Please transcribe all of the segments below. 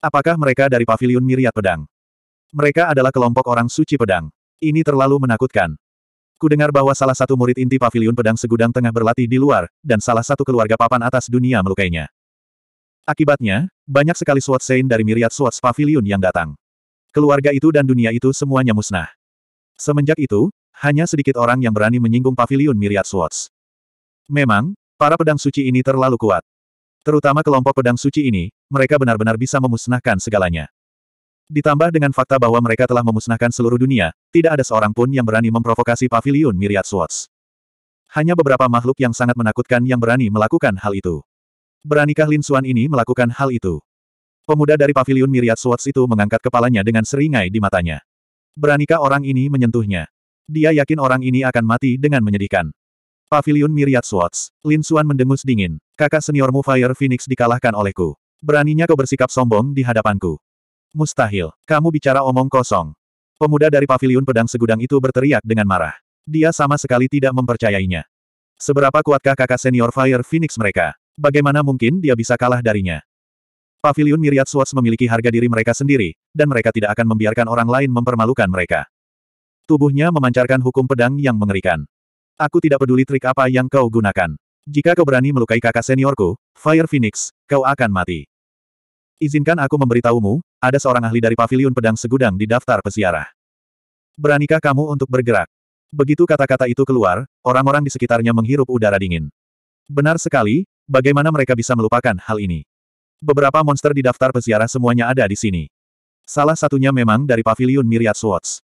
Apakah mereka dari pavilion miriat pedang? Mereka adalah kelompok orang suci pedang. Ini terlalu menakutkan. Kudengar bahwa salah satu murid inti pavilion pedang segudang tengah berlatih di luar, dan salah satu keluarga papan atas dunia melukainya. Akibatnya, banyak sekali SWAT Sein dari miriat SWAT pavilion yang datang. Keluarga itu dan dunia itu semuanya musnah. Semenjak itu, hanya sedikit orang yang berani menyinggung pavilion miriat Swat. Memang, para pedang suci ini terlalu kuat. Terutama kelompok pedang suci ini, mereka benar-benar bisa memusnahkan segalanya. Ditambah dengan fakta bahwa mereka telah memusnahkan seluruh dunia, tidak ada seorang pun yang berani memprovokasi pavilion Myriad Swords. Hanya beberapa makhluk yang sangat menakutkan yang berani melakukan hal itu. Beranikah Lin Suan ini melakukan hal itu? Pemuda dari pavilion Myriad Swords itu mengangkat kepalanya dengan seringai di matanya. Beranikah orang ini menyentuhnya? Dia yakin orang ini akan mati dengan menyedihkan. Pavilion Myriad Swords, Lin Suan mendengus dingin. Kakak seniormu Fire Phoenix dikalahkan olehku. Beraninya kau bersikap sombong di hadapanku. Mustahil, kamu bicara omong kosong. Pemuda dari paviliun pedang segudang itu berteriak dengan marah. Dia sama sekali tidak mempercayainya. Seberapa kuatkah kakak senior Fire Phoenix mereka? Bagaimana mungkin dia bisa kalah darinya? Paviliun Myriad Swords memiliki harga diri mereka sendiri, dan mereka tidak akan membiarkan orang lain mempermalukan mereka. Tubuhnya memancarkan hukum pedang yang mengerikan. Aku tidak peduli trik apa yang kau gunakan. Jika kau berani melukai kakak seniorku, Fire Phoenix, kau akan mati. Izinkan aku memberitahumu, ada seorang ahli dari paviliun pedang segudang di daftar pesiarah. Beranikah kamu untuk bergerak? Begitu kata-kata itu keluar, orang-orang di sekitarnya menghirup udara dingin. Benar sekali, bagaimana mereka bisa melupakan hal ini? Beberapa monster di daftar peziarah semuanya ada di sini. Salah satunya memang dari paviliun Myriad Swords.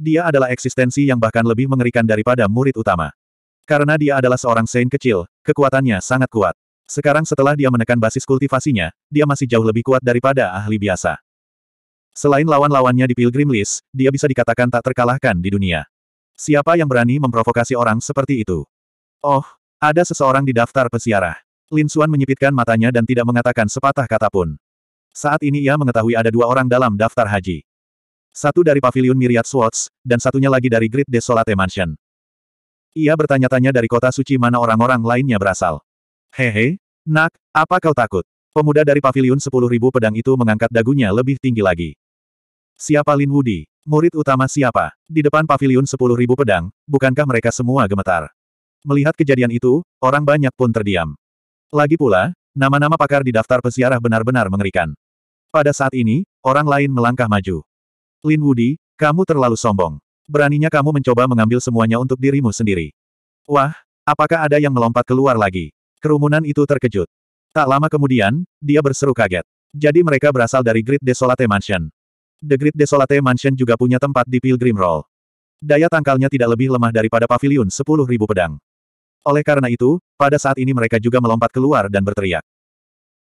Dia adalah eksistensi yang bahkan lebih mengerikan daripada murid utama. Karena dia adalah seorang Saint kecil, kekuatannya sangat kuat. Sekarang setelah dia menekan basis kultivasinya, dia masih jauh lebih kuat daripada ahli biasa. Selain lawan-lawannya di Pilgrim List, dia bisa dikatakan tak terkalahkan di dunia. Siapa yang berani memprovokasi orang seperti itu? Oh, ada seseorang di daftar pesiarah. Lin Suan menyipitkan matanya dan tidak mengatakan sepatah kata pun. Saat ini ia mengetahui ada dua orang dalam daftar haji. Satu dari Pavilion Myriad Swords, dan satunya lagi dari Great Desolate Mansion. Ia bertanya-tanya dari kota suci mana orang-orang lainnya berasal. Hehe, nak, apa kau takut? Pemuda dari pavilion sepuluh ribu pedang itu mengangkat dagunya lebih tinggi lagi. Siapa Lin Wudi? Murid utama siapa? Di depan pavilion sepuluh ribu pedang, bukankah mereka semua gemetar? Melihat kejadian itu, orang banyak pun terdiam. Lagi pula, nama-nama pakar di daftar pesiarah benar-benar mengerikan. Pada saat ini, orang lain melangkah maju. Lin Wudi, kamu terlalu sombong. Beraninya kamu mencoba mengambil semuanya untuk dirimu sendiri. Wah, apakah ada yang melompat keluar lagi? Kerumunan itu terkejut. Tak lama kemudian, dia berseru kaget. Jadi mereka berasal dari Great Desolate Mansion. The Great Desolate Mansion juga punya tempat di Pilgrim Roll. Daya tangkalnya tidak lebih lemah daripada pavilion 10.000 pedang. Oleh karena itu, pada saat ini mereka juga melompat keluar dan berteriak.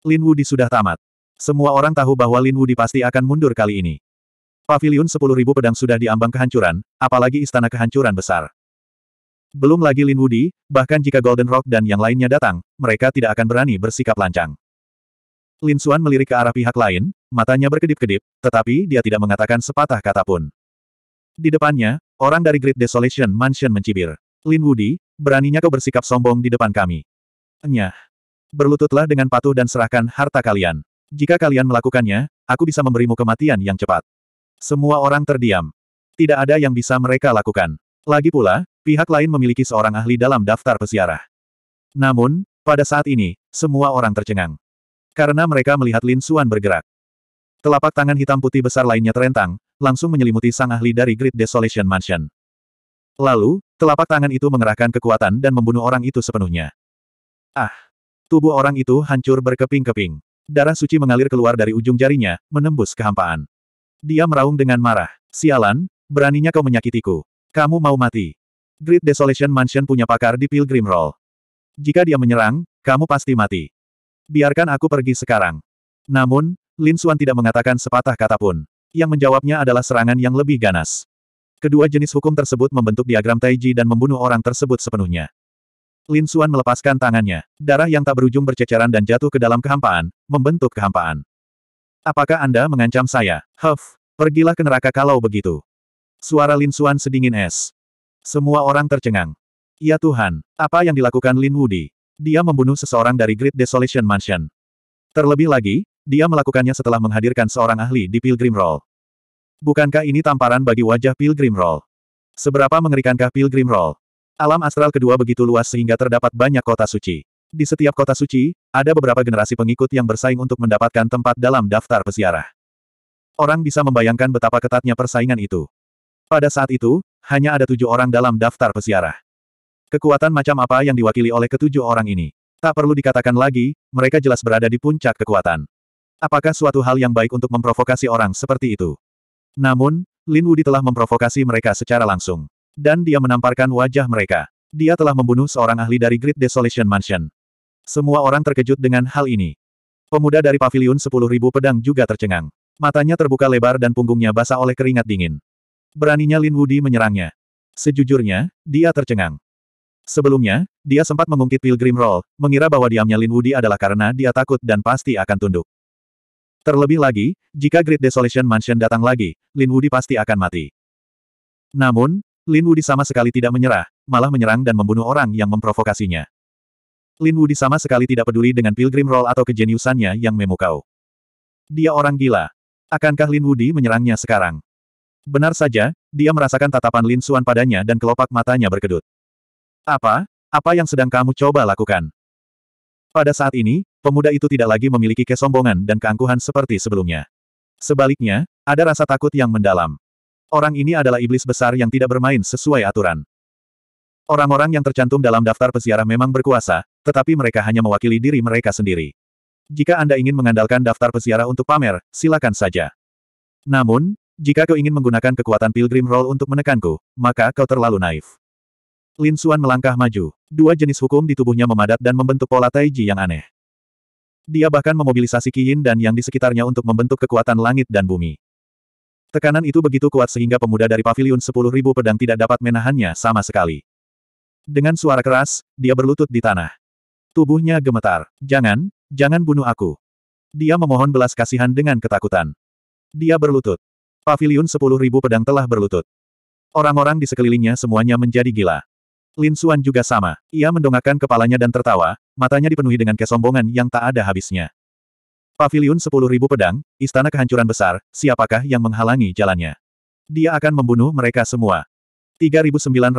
Lin Wudi sudah tamat. Semua orang tahu bahwa Lin Wudi pasti akan mundur kali ini. Paviliun 10.000 pedang sudah diambang kehancuran, apalagi istana kehancuran besar. Belum lagi Lin Wudi, bahkan jika Golden Rock dan yang lainnya datang, mereka tidak akan berani bersikap lancang. Lin Xuan melirik ke arah pihak lain, matanya berkedip-kedip, tetapi dia tidak mengatakan sepatah kata pun. Di depannya, orang dari Great Desolation Mansion mencibir. Lin Wudi, beraninya kau bersikap sombong di depan kami. Enyah, Berlututlah dengan patuh dan serahkan harta kalian. Jika kalian melakukannya, aku bisa memberimu kematian yang cepat. Semua orang terdiam. Tidak ada yang bisa mereka lakukan. Lagi pula, pihak lain memiliki seorang ahli dalam daftar pesiarah. Namun, pada saat ini, semua orang tercengang. Karena mereka melihat Lin Xuan bergerak. Telapak tangan hitam putih besar lainnya terentang, langsung menyelimuti sang ahli dari Great Desolation Mansion. Lalu, telapak tangan itu mengerahkan kekuatan dan membunuh orang itu sepenuhnya. Ah! Tubuh orang itu hancur berkeping-keping. Darah suci mengalir keluar dari ujung jarinya, menembus kehampaan. Dia meraung dengan marah. Sialan, beraninya kau menyakitiku. Kamu mau mati. Great Desolation Mansion punya pakar di Pilgrim Roll. Jika dia menyerang, kamu pasti mati. Biarkan aku pergi sekarang. Namun, Lin Xuan tidak mengatakan sepatah kata pun. Yang menjawabnya adalah serangan yang lebih ganas. Kedua jenis hukum tersebut membentuk diagram Taiji dan membunuh orang tersebut sepenuhnya. Lin Xuan melepaskan tangannya. Darah yang tak berujung berceceran dan jatuh ke dalam kehampaan, membentuk kehampaan. Apakah Anda mengancam saya? Huff, pergilah ke neraka kalau begitu. Suara Lin Suan sedingin es. Semua orang tercengang. Ya Tuhan, apa yang dilakukan Lin Wudi? Dia membunuh seseorang dari Great Desolation Mansion. Terlebih lagi, dia melakukannya setelah menghadirkan seorang ahli di Pilgrim Roll. Bukankah ini tamparan bagi wajah Pilgrim Roll? Seberapa mengerikankah Pilgrim Roll? Alam astral kedua begitu luas sehingga terdapat banyak kota suci. Di setiap kota suci, ada beberapa generasi pengikut yang bersaing untuk mendapatkan tempat dalam daftar peziarah. Orang bisa membayangkan betapa ketatnya persaingan itu. Pada saat itu, hanya ada tujuh orang dalam daftar peziarah. Kekuatan macam apa yang diwakili oleh ketujuh orang ini? Tak perlu dikatakan lagi, mereka jelas berada di puncak kekuatan. Apakah suatu hal yang baik untuk memprovokasi orang seperti itu? Namun, Lin Wudi telah memprovokasi mereka secara langsung. Dan dia menamparkan wajah mereka. Dia telah membunuh seorang ahli dari Great Desolation Mansion. Semua orang terkejut dengan hal ini. Pemuda dari pavilion 10.000 pedang juga tercengang. Matanya terbuka lebar dan punggungnya basah oleh keringat dingin. Beraninya Lin Wudi menyerangnya. Sejujurnya, dia tercengang. Sebelumnya, dia sempat mengungkit Pilgrim Roll, mengira bahwa diamnya Lin Wudi adalah karena dia takut dan pasti akan tunduk. Terlebih lagi, jika Great Desolation Mansion datang lagi, Lin Wudi pasti akan mati. Namun, Lin Wudi sama sekali tidak menyerah, malah menyerang dan membunuh orang yang memprovokasinya. Lin Wudi sama sekali tidak peduli dengan Pilgrim Roll atau kejeniusannya yang memukau. Dia orang gila. Akankah Lin Wudi menyerangnya sekarang? Benar saja, dia merasakan tatapan Lin Suan padanya dan kelopak matanya berkedut. Apa? Apa yang sedang kamu coba lakukan? Pada saat ini, pemuda itu tidak lagi memiliki kesombongan dan keangkuhan seperti sebelumnya. Sebaliknya, ada rasa takut yang mendalam. Orang ini adalah iblis besar yang tidak bermain sesuai aturan. Orang-orang yang tercantum dalam daftar peziarah memang berkuasa, tetapi mereka hanya mewakili diri mereka sendiri. Jika Anda ingin mengandalkan daftar peziarah untuk pamer, silakan saja. Namun, jika kau ingin menggunakan kekuatan Pilgrim Roll untuk menekanku, maka kau terlalu naif. Lin Suan melangkah maju. Dua jenis hukum di tubuhnya memadat dan membentuk pola Taiji yang aneh. Dia bahkan memobilisasi Qiyin dan yang di sekitarnya untuk membentuk kekuatan langit dan bumi. Tekanan itu begitu kuat sehingga pemuda dari paviliun 10.000 pedang tidak dapat menahannya sama sekali. Dengan suara keras, dia berlutut di tanah. Tubuhnya gemetar. Jangan, jangan bunuh aku. Dia memohon belas kasihan dengan ketakutan. Dia berlutut. Pavilion sepuluh ribu pedang telah berlutut. Orang-orang di sekelilingnya semuanya menjadi gila. Lin Suan juga sama. Ia mendongakkan kepalanya dan tertawa, matanya dipenuhi dengan kesombongan yang tak ada habisnya. Pavilion sepuluh ribu pedang, istana kehancuran besar, siapakah yang menghalangi jalannya? Dia akan membunuh mereka semua. 3932.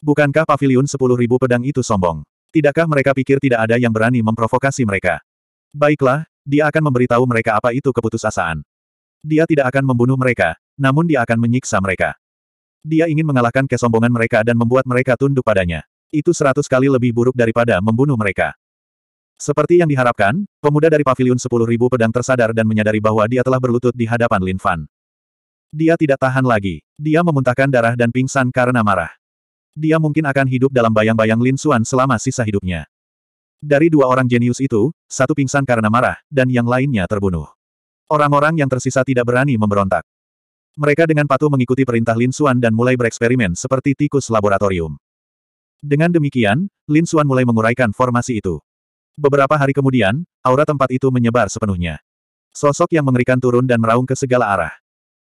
Bukankah paviliun ribu pedang itu sombong? Tidakkah mereka pikir tidak ada yang berani memprovokasi mereka? Baiklah, dia akan memberitahu mereka apa itu keputusasaan. Dia tidak akan membunuh mereka, namun dia akan menyiksa mereka. Dia ingin mengalahkan kesombongan mereka dan membuat mereka tunduk padanya. Itu seratus kali lebih buruk daripada membunuh mereka. Seperti yang diharapkan, pemuda dari pavilion sepuluh ribu pedang tersadar dan menyadari bahwa dia telah berlutut di hadapan Lin Fan. Dia tidak tahan lagi. Dia memuntahkan darah dan pingsan karena marah. Dia mungkin akan hidup dalam bayang-bayang Lin Xuan selama sisa hidupnya. Dari dua orang jenius itu, satu pingsan karena marah, dan yang lainnya terbunuh. Orang-orang yang tersisa tidak berani memberontak. Mereka dengan patuh mengikuti perintah Lin Xuan dan mulai bereksperimen seperti tikus laboratorium. Dengan demikian, Lin Xuan mulai menguraikan formasi itu. Beberapa hari kemudian, aura tempat itu menyebar sepenuhnya. Sosok yang mengerikan turun dan meraung ke segala arah.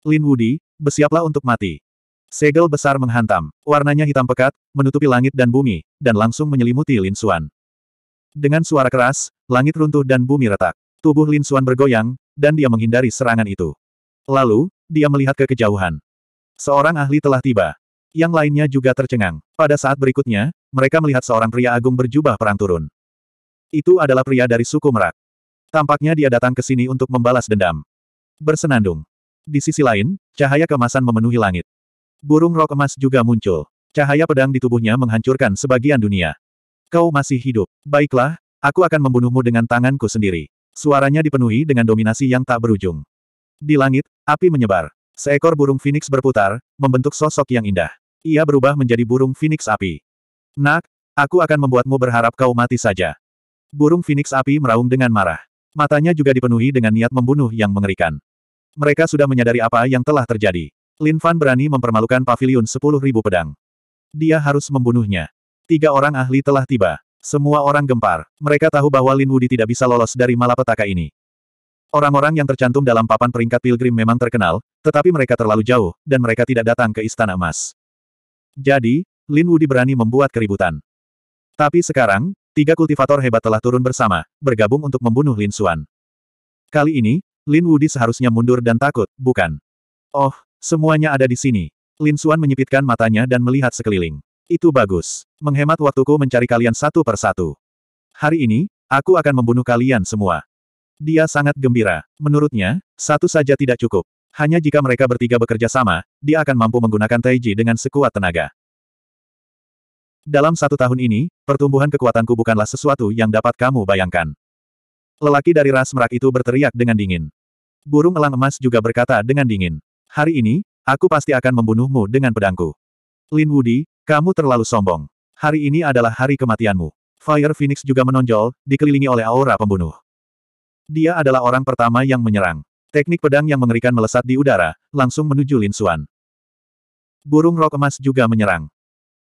Lin Wudi, bersiaplah untuk mati. Segel besar menghantam, warnanya hitam pekat, menutupi langit dan bumi, dan langsung menyelimuti Lin Xuan. Dengan suara keras, langit runtuh dan bumi retak. Tubuh Lin Xuan bergoyang, dan dia menghindari serangan itu. Lalu, dia melihat ke kejauhan. Seorang ahli telah tiba. Yang lainnya juga tercengang. Pada saat berikutnya, mereka melihat seorang pria agung berjubah perang turun. Itu adalah pria dari suku Merak. Tampaknya dia datang ke sini untuk membalas dendam. Bersenandung. Di sisi lain, cahaya kemasan memenuhi langit. Burung rok emas juga muncul. Cahaya pedang di tubuhnya menghancurkan sebagian dunia. Kau masih hidup. Baiklah, aku akan membunuhmu dengan tanganku sendiri. Suaranya dipenuhi dengan dominasi yang tak berujung. Di langit, api menyebar. Seekor burung phoenix berputar, membentuk sosok yang indah. Ia berubah menjadi burung phoenix api. Nak, aku akan membuatmu berharap kau mati saja. Burung phoenix api meraung dengan marah. Matanya juga dipenuhi dengan niat membunuh yang mengerikan. Mereka sudah menyadari apa yang telah terjadi. Lin Fan berani mempermalukan pavilion sepuluh Ribu pedang. Dia harus membunuhnya. Tiga orang ahli telah tiba. Semua orang gempar. Mereka tahu bahwa Lin Wudi tidak bisa lolos dari malapetaka ini. Orang-orang yang tercantum dalam papan peringkat pilgrim memang terkenal, tetapi mereka terlalu jauh, dan mereka tidak datang ke Istana Emas. Jadi, Lin Wudi berani membuat keributan. Tapi sekarang, tiga kultivator hebat telah turun bersama, bergabung untuk membunuh Lin Xuan. Kali ini, Lin Wudi seharusnya mundur dan takut, bukan? Oh, Semuanya ada di sini. Lin Suan menyipitkan matanya dan melihat sekeliling. Itu bagus. Menghemat waktuku mencari kalian satu per satu. Hari ini, aku akan membunuh kalian semua. Dia sangat gembira. Menurutnya, satu saja tidak cukup. Hanya jika mereka bertiga bekerja sama, dia akan mampu menggunakan Taiji dengan sekuat tenaga. Dalam satu tahun ini, pertumbuhan kekuatanku bukanlah sesuatu yang dapat kamu bayangkan. Lelaki dari ras merak itu berteriak dengan dingin. Burung elang emas juga berkata dengan dingin. Hari ini, aku pasti akan membunuhmu dengan pedangku. Lin Wudi, kamu terlalu sombong. Hari ini adalah hari kematianmu. Fire Phoenix juga menonjol, dikelilingi oleh aura pembunuh. Dia adalah orang pertama yang menyerang. Teknik pedang yang mengerikan melesat di udara, langsung menuju Lin Xuan. Burung rok emas juga menyerang.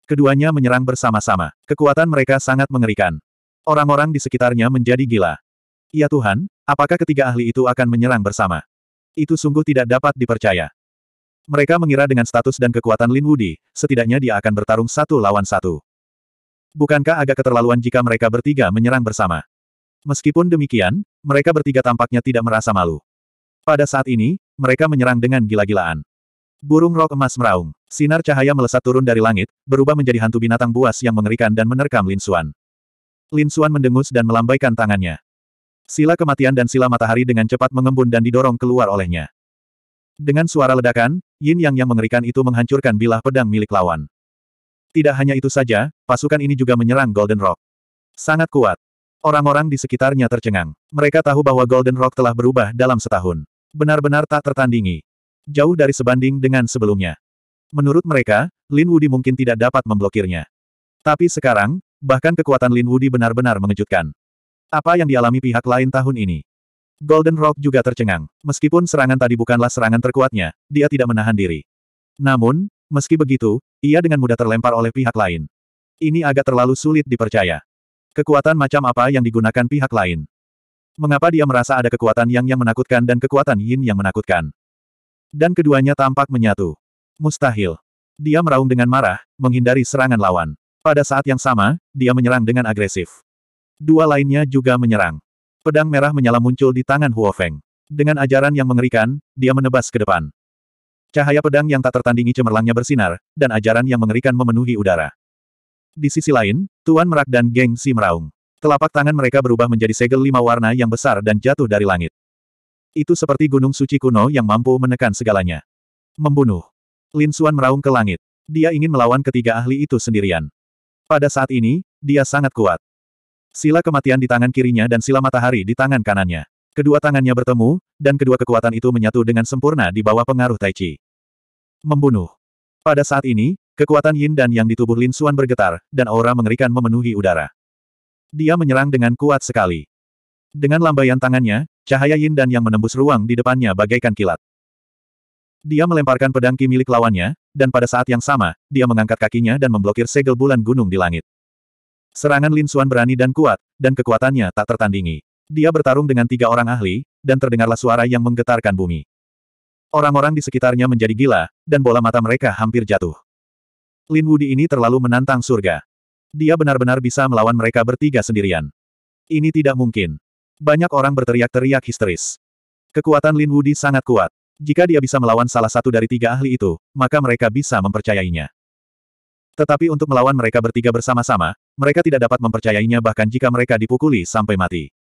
Keduanya menyerang bersama-sama. Kekuatan mereka sangat mengerikan. Orang-orang di sekitarnya menjadi gila. Ya Tuhan, apakah ketiga ahli itu akan menyerang bersama? Itu sungguh tidak dapat dipercaya. Mereka mengira dengan status dan kekuatan Lin Wudi, setidaknya dia akan bertarung satu lawan satu. Bukankah agak keterlaluan jika mereka bertiga menyerang bersama? Meskipun demikian, mereka bertiga tampaknya tidak merasa malu. Pada saat ini, mereka menyerang dengan gila-gilaan. Burung rok emas meraung. Sinar cahaya melesat turun dari langit, berubah menjadi hantu binatang buas yang mengerikan dan menerkam Lin Xuan. Lin Xuan mendengus dan melambaikan tangannya. Sila kematian dan sila matahari dengan cepat mengembun dan didorong keluar olehnya. Dengan suara ledakan, yin yang yang mengerikan itu menghancurkan bilah pedang milik lawan. Tidak hanya itu saja, pasukan ini juga menyerang Golden Rock. Sangat kuat. Orang-orang di sekitarnya tercengang. Mereka tahu bahwa Golden Rock telah berubah dalam setahun. Benar-benar tak tertandingi. Jauh dari sebanding dengan sebelumnya. Menurut mereka, Lin Wudi mungkin tidak dapat memblokirnya. Tapi sekarang, bahkan kekuatan Lin Wudi benar-benar mengejutkan. Apa yang dialami pihak lain tahun ini? Golden Rock juga tercengang. Meskipun serangan tadi bukanlah serangan terkuatnya, dia tidak menahan diri. Namun, meski begitu, ia dengan mudah terlempar oleh pihak lain. Ini agak terlalu sulit dipercaya. Kekuatan macam apa yang digunakan pihak lain? Mengapa dia merasa ada kekuatan yang yang menakutkan dan kekuatan yin yang menakutkan? Dan keduanya tampak menyatu. Mustahil. Dia meraung dengan marah, menghindari serangan lawan. Pada saat yang sama, dia menyerang dengan agresif. Dua lainnya juga menyerang. Pedang merah menyala muncul di tangan Huo Feng. Dengan ajaran yang mengerikan, dia menebas ke depan. Cahaya pedang yang tak tertandingi cemerlangnya bersinar, dan ajaran yang mengerikan memenuhi udara. Di sisi lain, Tuan Merak dan Geng Si meraung. Telapak tangan mereka berubah menjadi segel lima warna yang besar dan jatuh dari langit. Itu seperti gunung suci kuno yang mampu menekan segalanya. Membunuh. Lin Xuan meraung ke langit. Dia ingin melawan ketiga ahli itu sendirian. Pada saat ini, dia sangat kuat. Sila kematian di tangan kirinya dan sila matahari di tangan kanannya. Kedua tangannya bertemu, dan kedua kekuatan itu menyatu dengan sempurna di bawah pengaruh Tai Chi. Membunuh. Pada saat ini, kekuatan yin dan yang di tubuh Lin Xuan bergetar, dan aura mengerikan memenuhi udara. Dia menyerang dengan kuat sekali. Dengan lambaian tangannya, cahaya yin dan yang menembus ruang di depannya bagaikan kilat. Dia melemparkan pedang ki milik lawannya, dan pada saat yang sama, dia mengangkat kakinya dan memblokir segel bulan gunung di langit. Serangan Lin Suan berani dan kuat, dan kekuatannya tak tertandingi. Dia bertarung dengan tiga orang ahli, dan terdengarlah suara yang menggetarkan bumi. Orang-orang di sekitarnya menjadi gila, dan bola mata mereka hampir jatuh. Lin Wudi ini terlalu menantang surga. Dia benar-benar bisa melawan mereka bertiga sendirian. Ini tidak mungkin. Banyak orang berteriak-teriak histeris. Kekuatan Lin Wudi sangat kuat. Jika dia bisa melawan salah satu dari tiga ahli itu, maka mereka bisa mempercayainya. Tetapi untuk melawan mereka bertiga bersama-sama, mereka tidak dapat mempercayainya bahkan jika mereka dipukuli sampai mati.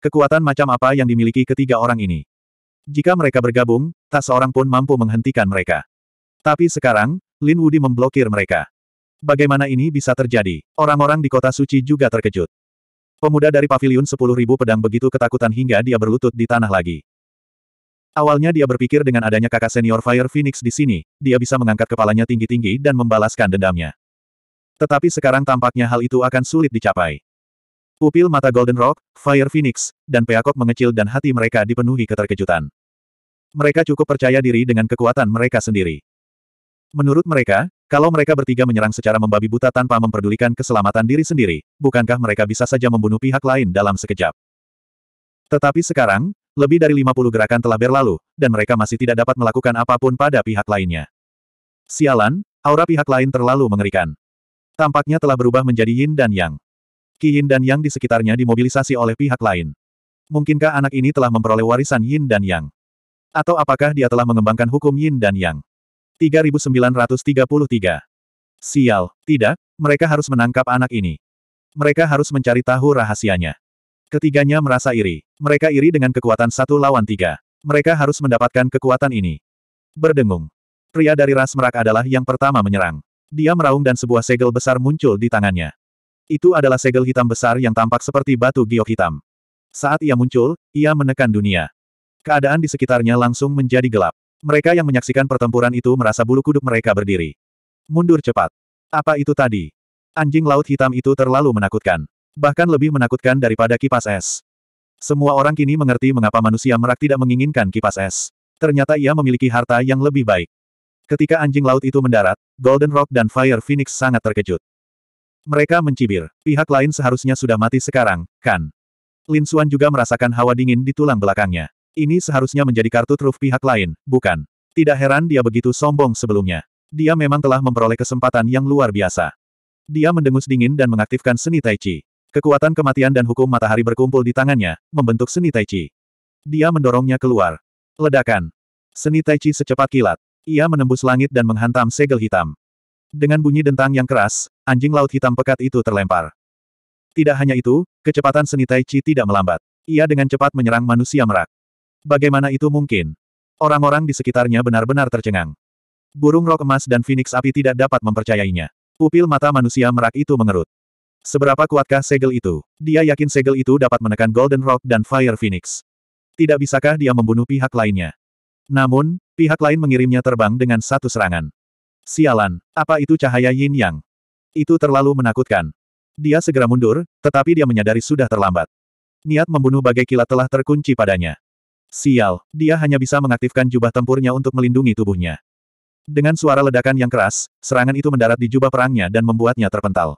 Kekuatan macam apa yang dimiliki ketiga orang ini? Jika mereka bergabung, tak seorang pun mampu menghentikan mereka. Tapi sekarang, Lin Wudi memblokir mereka. Bagaimana ini bisa terjadi? Orang-orang di kota suci juga terkejut. Pemuda dari pavilion 10.000 pedang begitu ketakutan hingga dia berlutut di tanah lagi. Awalnya dia berpikir dengan adanya kakak senior Fire Phoenix di sini, dia bisa mengangkat kepalanya tinggi-tinggi dan membalaskan dendamnya. Tetapi sekarang tampaknya hal itu akan sulit dicapai. Upil mata Golden Rock, Fire Phoenix, dan Peacock mengecil dan hati mereka dipenuhi keterkejutan. Mereka cukup percaya diri dengan kekuatan mereka sendiri. Menurut mereka, kalau mereka bertiga menyerang secara membabi buta tanpa memperdulikan keselamatan diri sendiri, bukankah mereka bisa saja membunuh pihak lain dalam sekejap? Tetapi sekarang, lebih dari 50 gerakan telah berlalu, dan mereka masih tidak dapat melakukan apapun pada pihak lainnya. Sialan, aura pihak lain terlalu mengerikan. Tampaknya telah berubah menjadi Yin dan Yang. Qi Yin dan Yang di sekitarnya dimobilisasi oleh pihak lain. Mungkinkah anak ini telah memperoleh warisan Yin dan Yang? Atau apakah dia telah mengembangkan hukum Yin dan Yang? 3933. Sial, tidak, mereka harus menangkap anak ini. Mereka harus mencari tahu rahasianya. Ketiganya merasa iri. Mereka iri dengan kekuatan satu lawan tiga. Mereka harus mendapatkan kekuatan ini. Berdengung. Pria dari ras merak adalah yang pertama menyerang. Dia meraung dan sebuah segel besar muncul di tangannya. Itu adalah segel hitam besar yang tampak seperti batu giok hitam. Saat ia muncul, ia menekan dunia. Keadaan di sekitarnya langsung menjadi gelap. Mereka yang menyaksikan pertempuran itu merasa bulu kuduk mereka berdiri. Mundur cepat. Apa itu tadi? Anjing laut hitam itu terlalu menakutkan. Bahkan lebih menakutkan daripada kipas es. Semua orang kini mengerti mengapa manusia merak tidak menginginkan kipas es. Ternyata ia memiliki harta yang lebih baik. Ketika anjing laut itu mendarat, Golden Rock dan Fire Phoenix sangat terkejut. Mereka mencibir, pihak lain seharusnya sudah mati sekarang, kan? Lin Xuan juga merasakan hawa dingin di tulang belakangnya. Ini seharusnya menjadi kartu truf pihak lain, bukan? Tidak heran dia begitu sombong sebelumnya. Dia memang telah memperoleh kesempatan yang luar biasa. Dia mendengus dingin dan mengaktifkan seni Tai Chi. Kekuatan kematian dan hukum matahari berkumpul di tangannya, membentuk seni Tai Chi. Dia mendorongnya keluar. Ledakan. Seni Tai Chi secepat kilat. Ia menembus langit dan menghantam segel hitam. Dengan bunyi dentang yang keras, anjing laut hitam pekat itu terlempar. Tidak hanya itu, kecepatan seni Tai Chi tidak melambat. Ia dengan cepat menyerang manusia merak. Bagaimana itu mungkin? Orang-orang di sekitarnya benar-benar tercengang. Burung rok emas dan Phoenix api tidak dapat mempercayainya. Pupil mata manusia merak itu mengerut. Seberapa kuatkah segel itu? Dia yakin segel itu dapat menekan Golden Rock dan Fire Phoenix. Tidak bisakah dia membunuh pihak lainnya? Namun, pihak lain mengirimnya terbang dengan satu serangan. Sialan, apa itu cahaya yin yang? Itu terlalu menakutkan. Dia segera mundur, tetapi dia menyadari sudah terlambat. Niat membunuh bagai kilat telah terkunci padanya. Sial, dia hanya bisa mengaktifkan jubah tempurnya untuk melindungi tubuhnya. Dengan suara ledakan yang keras, serangan itu mendarat di jubah perangnya dan membuatnya terpental.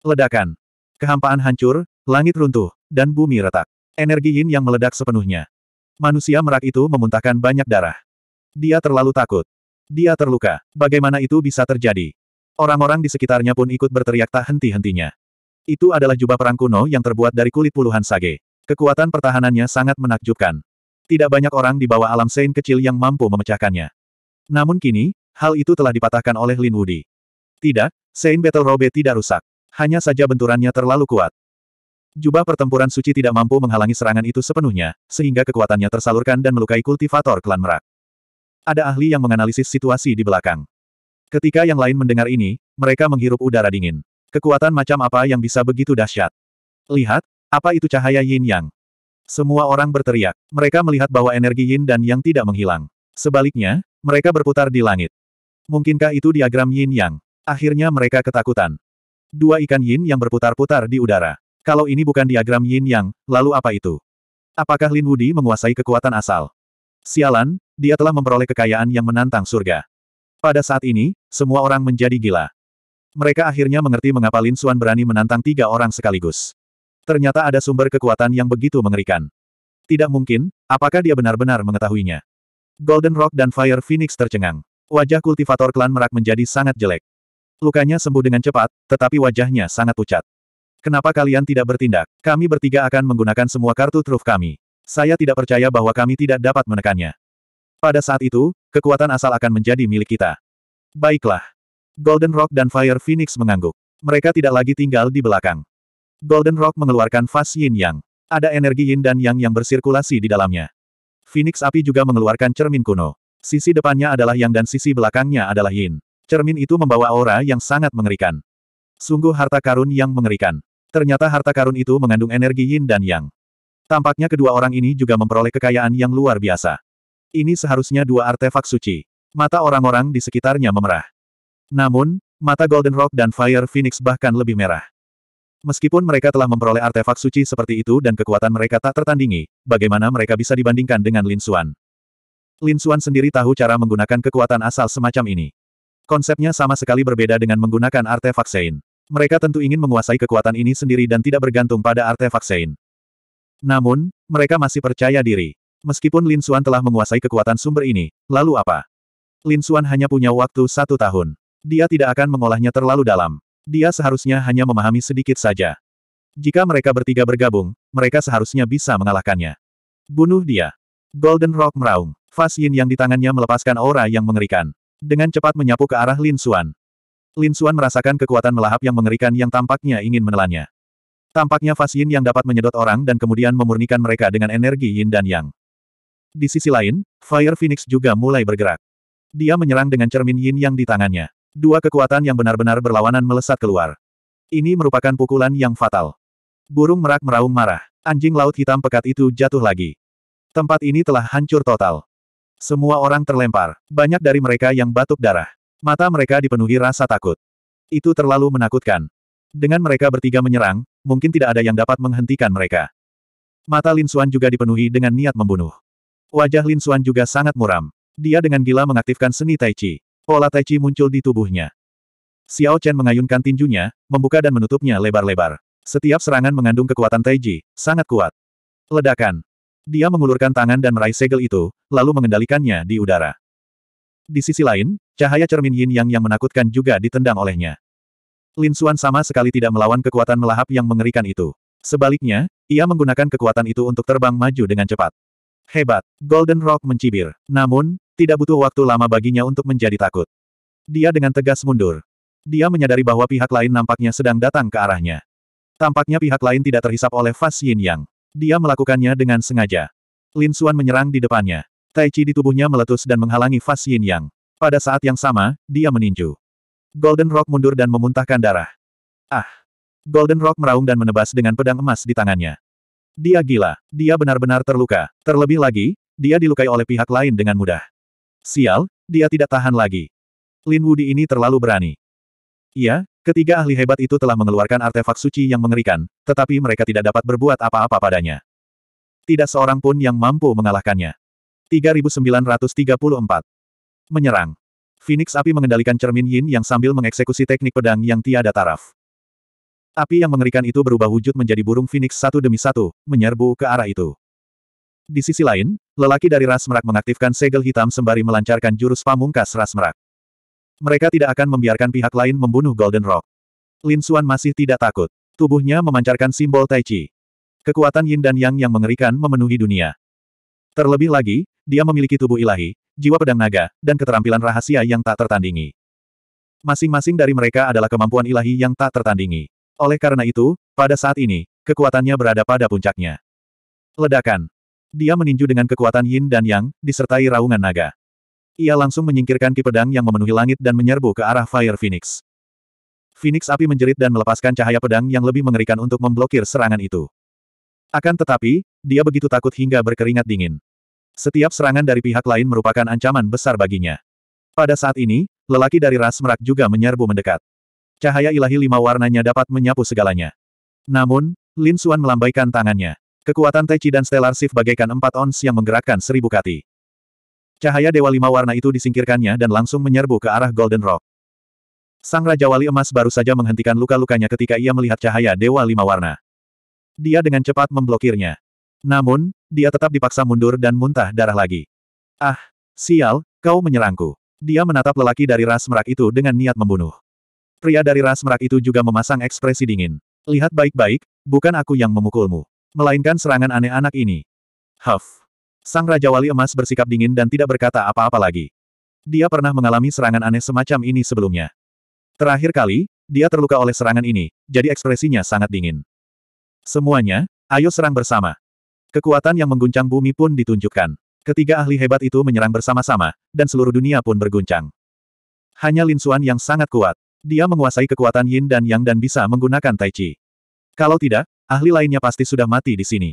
Ledakan. Kehampaan hancur, langit runtuh, dan bumi retak. Energi yin yang meledak sepenuhnya. Manusia merak itu memuntahkan banyak darah. Dia terlalu takut. Dia terluka. Bagaimana itu bisa terjadi? Orang-orang di sekitarnya pun ikut berteriak tak henti-hentinya. Itu adalah jubah perang kuno yang terbuat dari kulit puluhan sage. Kekuatan pertahanannya sangat menakjubkan. Tidak banyak orang di bawah alam sein kecil yang mampu memecahkannya. Namun kini, hal itu telah dipatahkan oleh Lin Wudi. Tidak, sein Battle Robe tidak rusak. Hanya saja benturannya terlalu kuat. Jubah pertempuran suci tidak mampu menghalangi serangan itu sepenuhnya, sehingga kekuatannya tersalurkan dan melukai kultivator klan Merak. Ada ahli yang menganalisis situasi di belakang. Ketika yang lain mendengar ini, mereka menghirup udara dingin. Kekuatan macam apa yang bisa begitu dahsyat? Lihat, apa itu cahaya yin yang? Semua orang berteriak. Mereka melihat bahwa energi yin dan yang tidak menghilang. Sebaliknya, mereka berputar di langit. Mungkinkah itu diagram yin yang? Akhirnya mereka ketakutan. Dua ikan yin yang berputar-putar di udara. Kalau ini bukan diagram yin yang, lalu apa itu? Apakah Lin Wudi menguasai kekuatan asal? Sialan, dia telah memperoleh kekayaan yang menantang surga. Pada saat ini, semua orang menjadi gila. Mereka akhirnya mengerti mengapa Lin Xuan berani menantang tiga orang sekaligus. Ternyata ada sumber kekuatan yang begitu mengerikan. Tidak mungkin, apakah dia benar-benar mengetahuinya? Golden Rock dan Fire Phoenix tercengang. Wajah kultivator klan merak menjadi sangat jelek. Lukanya sembuh dengan cepat, tetapi wajahnya sangat pucat. Kenapa kalian tidak bertindak? Kami bertiga akan menggunakan semua kartu truf kami. Saya tidak percaya bahwa kami tidak dapat menekannya. Pada saat itu, kekuatan asal akan menjadi milik kita. Baiklah. Golden Rock dan Fire Phoenix mengangguk. Mereka tidak lagi tinggal di belakang. Golden Rock mengeluarkan fas yin yang. Ada energi yin dan yang yang bersirkulasi di dalamnya. Phoenix api juga mengeluarkan cermin kuno. Sisi depannya adalah yang dan sisi belakangnya adalah yin. Cermin itu membawa aura yang sangat mengerikan. Sungguh harta karun yang mengerikan. Ternyata harta karun itu mengandung energi yin dan yang. Tampaknya kedua orang ini juga memperoleh kekayaan yang luar biasa. Ini seharusnya dua artefak suci. Mata orang-orang di sekitarnya memerah. Namun, mata Golden Rock dan Fire Phoenix bahkan lebih merah. Meskipun mereka telah memperoleh artefak suci seperti itu dan kekuatan mereka tak tertandingi, bagaimana mereka bisa dibandingkan dengan Lin Xuan? Lin Xuan sendiri tahu cara menggunakan kekuatan asal semacam ini. Konsepnya sama sekali berbeda dengan menggunakan artefak Sein. Mereka tentu ingin menguasai kekuatan ini sendiri dan tidak bergantung pada artefak Sein. Namun, mereka masih percaya diri. Meskipun Lin Xuan telah menguasai kekuatan sumber ini, lalu apa? Lin Xuan hanya punya waktu satu tahun. Dia tidak akan mengolahnya terlalu dalam. Dia seharusnya hanya memahami sedikit saja. Jika mereka bertiga bergabung, mereka seharusnya bisa mengalahkannya. Bunuh dia. Golden Rock meraung. Fas Yin yang di tangannya melepaskan aura yang mengerikan. Dengan cepat menyapu ke arah Lin Xuan. Lin Suan merasakan kekuatan melahap yang mengerikan yang tampaknya ingin menelannya. Tampaknya Fasin yang dapat menyedot orang dan kemudian memurnikan mereka dengan energi yin dan yang. Di sisi lain, Fire Phoenix juga mulai bergerak. Dia menyerang dengan cermin yin yang di tangannya. Dua kekuatan yang benar-benar berlawanan melesat keluar. Ini merupakan pukulan yang fatal. Burung merak meraung marah. Anjing laut hitam pekat itu jatuh lagi. Tempat ini telah hancur total. Semua orang terlempar. Banyak dari mereka yang batuk darah. Mata mereka dipenuhi rasa takut. Itu terlalu menakutkan. Dengan mereka bertiga menyerang, mungkin tidak ada yang dapat menghentikan mereka. Mata Lin Xuan juga dipenuhi dengan niat membunuh. Wajah Lin Xuan juga sangat muram. Dia dengan gila mengaktifkan seni Tai Chi. Pola Tai Chi muncul di tubuhnya. Xiao Chen mengayunkan tinjunya, membuka dan menutupnya lebar-lebar. Setiap serangan mengandung kekuatan Tai Chi, sangat kuat. Ledakan. Dia mengulurkan tangan dan meraih segel itu, lalu mengendalikannya di udara. Di sisi lain, cahaya cermin yin yang yang menakutkan juga ditendang olehnya. Lin Xuan sama sekali tidak melawan kekuatan melahap yang mengerikan itu. Sebaliknya, ia menggunakan kekuatan itu untuk terbang maju dengan cepat. Hebat, Golden Rock mencibir. Namun, tidak butuh waktu lama baginya untuk menjadi takut. Dia dengan tegas mundur. Dia menyadari bahwa pihak lain nampaknya sedang datang ke arahnya. Tampaknya pihak lain tidak terhisap oleh Fas Yin Yang. Dia melakukannya dengan sengaja. Lin Xuan menyerang di depannya. Tai Chi di tubuhnya meletus dan menghalangi Fas Yin Yang. Pada saat yang sama, dia meninju. Golden Rock mundur dan memuntahkan darah. Ah! Golden Rock meraung dan menebas dengan pedang emas di tangannya. Dia gila. Dia benar-benar terluka. Terlebih lagi, dia dilukai oleh pihak lain dengan mudah. Sial, dia tidak tahan lagi. Lin Wudi ini terlalu berani. Iya, Ketiga ahli hebat itu telah mengeluarkan artefak suci yang mengerikan, tetapi mereka tidak dapat berbuat apa-apa padanya. Tidak seorang pun yang mampu mengalahkannya. 3934. Menyerang. Phoenix api mengendalikan cermin yin yang sambil mengeksekusi teknik pedang yang tiada taraf. Api yang mengerikan itu berubah wujud menjadi burung Phoenix satu demi satu, menyerbu ke arah itu. Di sisi lain, lelaki dari ras merak mengaktifkan segel hitam sembari melancarkan jurus pamungkas ras merak. Mereka tidak akan membiarkan pihak lain membunuh Golden Rock. Lin Xuan masih tidak takut. Tubuhnya memancarkan simbol Tai Chi. Kekuatan Yin dan Yang yang mengerikan memenuhi dunia. Terlebih lagi, dia memiliki tubuh ilahi, jiwa pedang naga, dan keterampilan rahasia yang tak tertandingi. Masing-masing dari mereka adalah kemampuan ilahi yang tak tertandingi. Oleh karena itu, pada saat ini, kekuatannya berada pada puncaknya. Ledakan. Dia meninju dengan kekuatan yin dan yang, disertai raungan naga. Ia langsung menyingkirkan ki pedang yang memenuhi langit dan menyerbu ke arah Fire Phoenix. Phoenix api menjerit dan melepaskan cahaya pedang yang lebih mengerikan untuk memblokir serangan itu. Akan tetapi, dia begitu takut hingga berkeringat dingin. Setiap serangan dari pihak lain merupakan ancaman besar baginya. Pada saat ini, lelaki dari ras merak juga menyerbu mendekat. Cahaya ilahi lima warnanya dapat menyapu segalanya. Namun, Lin Suan melambaikan tangannya. Kekuatan Teci dan Stellar Shift bagaikan empat ons yang menggerakkan seribu kati. Cahaya Dewa Lima Warna itu disingkirkannya dan langsung menyerbu ke arah Golden Rock. Sang Raja Wali Emas baru saja menghentikan luka-lukanya ketika ia melihat cahaya Dewa Lima Warna. Dia dengan cepat memblokirnya. Namun, dia tetap dipaksa mundur dan muntah darah lagi. Ah, sial, kau menyerangku. Dia menatap lelaki dari ras merak itu dengan niat membunuh. Pria dari ras merak itu juga memasang ekspresi dingin. Lihat baik-baik, bukan aku yang memukulmu. Melainkan serangan aneh anak ini. Huff. Sang Raja Wali Emas bersikap dingin dan tidak berkata apa-apa lagi. Dia pernah mengalami serangan aneh semacam ini sebelumnya. Terakhir kali, dia terluka oleh serangan ini, jadi ekspresinya sangat dingin. Semuanya, ayo serang bersama. Kekuatan yang mengguncang bumi pun ditunjukkan. Ketiga ahli hebat itu menyerang bersama-sama, dan seluruh dunia pun berguncang. Hanya Lin Xuan yang sangat kuat. Dia menguasai kekuatan Yin dan Yang dan bisa menggunakan Tai Chi. Kalau tidak, ahli lainnya pasti sudah mati di sini.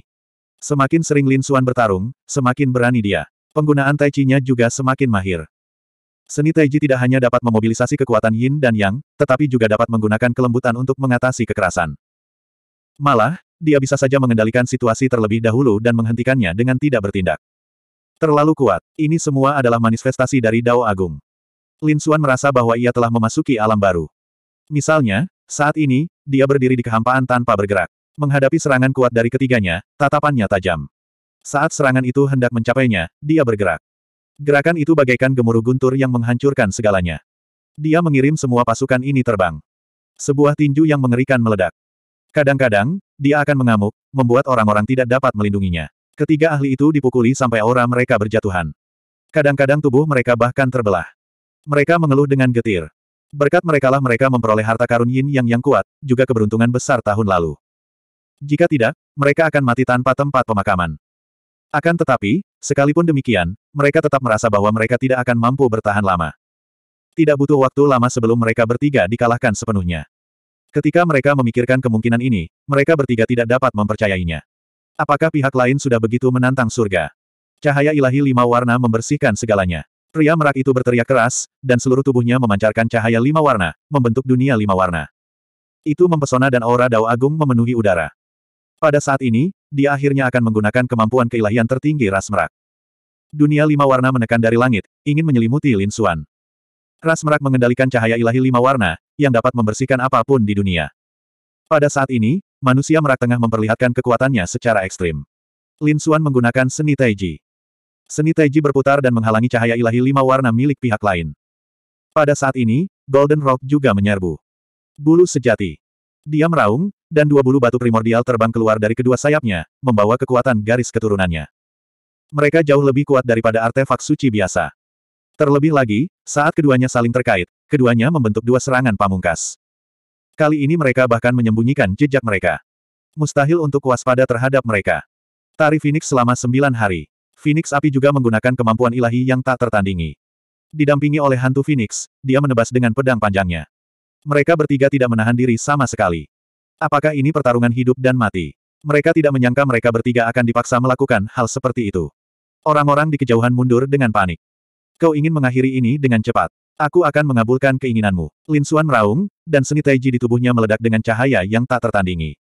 Semakin sering Lin Xuan bertarung, semakin berani dia. Penggunaan Tai Chi-nya juga semakin mahir. Seni Tai Chi tidak hanya dapat memobilisasi kekuatan Yin dan Yang, tetapi juga dapat menggunakan kelembutan untuk mengatasi kekerasan. Malah, dia bisa saja mengendalikan situasi terlebih dahulu dan menghentikannya dengan tidak bertindak. Terlalu kuat, ini semua adalah manifestasi dari Dao Agung. Lin Xuan merasa bahwa ia telah memasuki alam baru. Misalnya, saat ini, dia berdiri di kehampaan tanpa bergerak. Menghadapi serangan kuat dari ketiganya, tatapannya tajam. Saat serangan itu hendak mencapainya, dia bergerak. Gerakan itu bagaikan gemuruh guntur yang menghancurkan segalanya. Dia mengirim semua pasukan ini terbang. Sebuah tinju yang mengerikan meledak. Kadang-kadang, dia akan mengamuk, membuat orang-orang tidak dapat melindunginya. Ketiga ahli itu dipukuli sampai aura mereka berjatuhan. Kadang-kadang tubuh mereka bahkan terbelah. Mereka mengeluh dengan getir. Berkat merekalah mereka memperoleh harta karun yin yang yang kuat, juga keberuntungan besar tahun lalu. Jika tidak, mereka akan mati tanpa tempat pemakaman. Akan tetapi, sekalipun demikian, mereka tetap merasa bahwa mereka tidak akan mampu bertahan lama. Tidak butuh waktu lama sebelum mereka bertiga dikalahkan sepenuhnya. Ketika mereka memikirkan kemungkinan ini, mereka bertiga tidak dapat mempercayainya. Apakah pihak lain sudah begitu menantang surga? Cahaya ilahi lima warna membersihkan segalanya. Pria merak itu berteriak keras, dan seluruh tubuhnya memancarkan cahaya lima warna, membentuk dunia lima warna. Itu mempesona dan aura dao agung memenuhi udara. Pada saat ini, dia akhirnya akan menggunakan kemampuan keilahian tertinggi ras merak. Dunia lima warna menekan dari langit, ingin menyelimuti Lin Suan. Ras Merak mengendalikan cahaya ilahi lima warna, yang dapat membersihkan apapun di dunia. Pada saat ini, manusia merak tengah memperlihatkan kekuatannya secara ekstrim. Lin Suan menggunakan seni Taiji. Seni Taiji berputar dan menghalangi cahaya ilahi lima warna milik pihak lain. Pada saat ini, Golden Rock juga menyerbu. Bulu sejati. Dia meraung, dan dua bulu batu primordial terbang keluar dari kedua sayapnya, membawa kekuatan garis keturunannya. Mereka jauh lebih kuat daripada artefak suci biasa. Terlebih lagi, saat keduanya saling terkait, keduanya membentuk dua serangan pamungkas. Kali ini mereka bahkan menyembunyikan jejak mereka. Mustahil untuk waspada terhadap mereka. Tari Phoenix selama sembilan hari. Phoenix api juga menggunakan kemampuan ilahi yang tak tertandingi. Didampingi oleh hantu Phoenix, dia menebas dengan pedang panjangnya. Mereka bertiga tidak menahan diri sama sekali. Apakah ini pertarungan hidup dan mati? Mereka tidak menyangka mereka bertiga akan dipaksa melakukan hal seperti itu. Orang-orang di kejauhan mundur dengan panik kau ingin mengakhiri ini dengan cepat. Aku akan mengabulkan keinginanmu. Lin Xuan meraung, dan seni Taiji di tubuhnya meledak dengan cahaya yang tak tertandingi.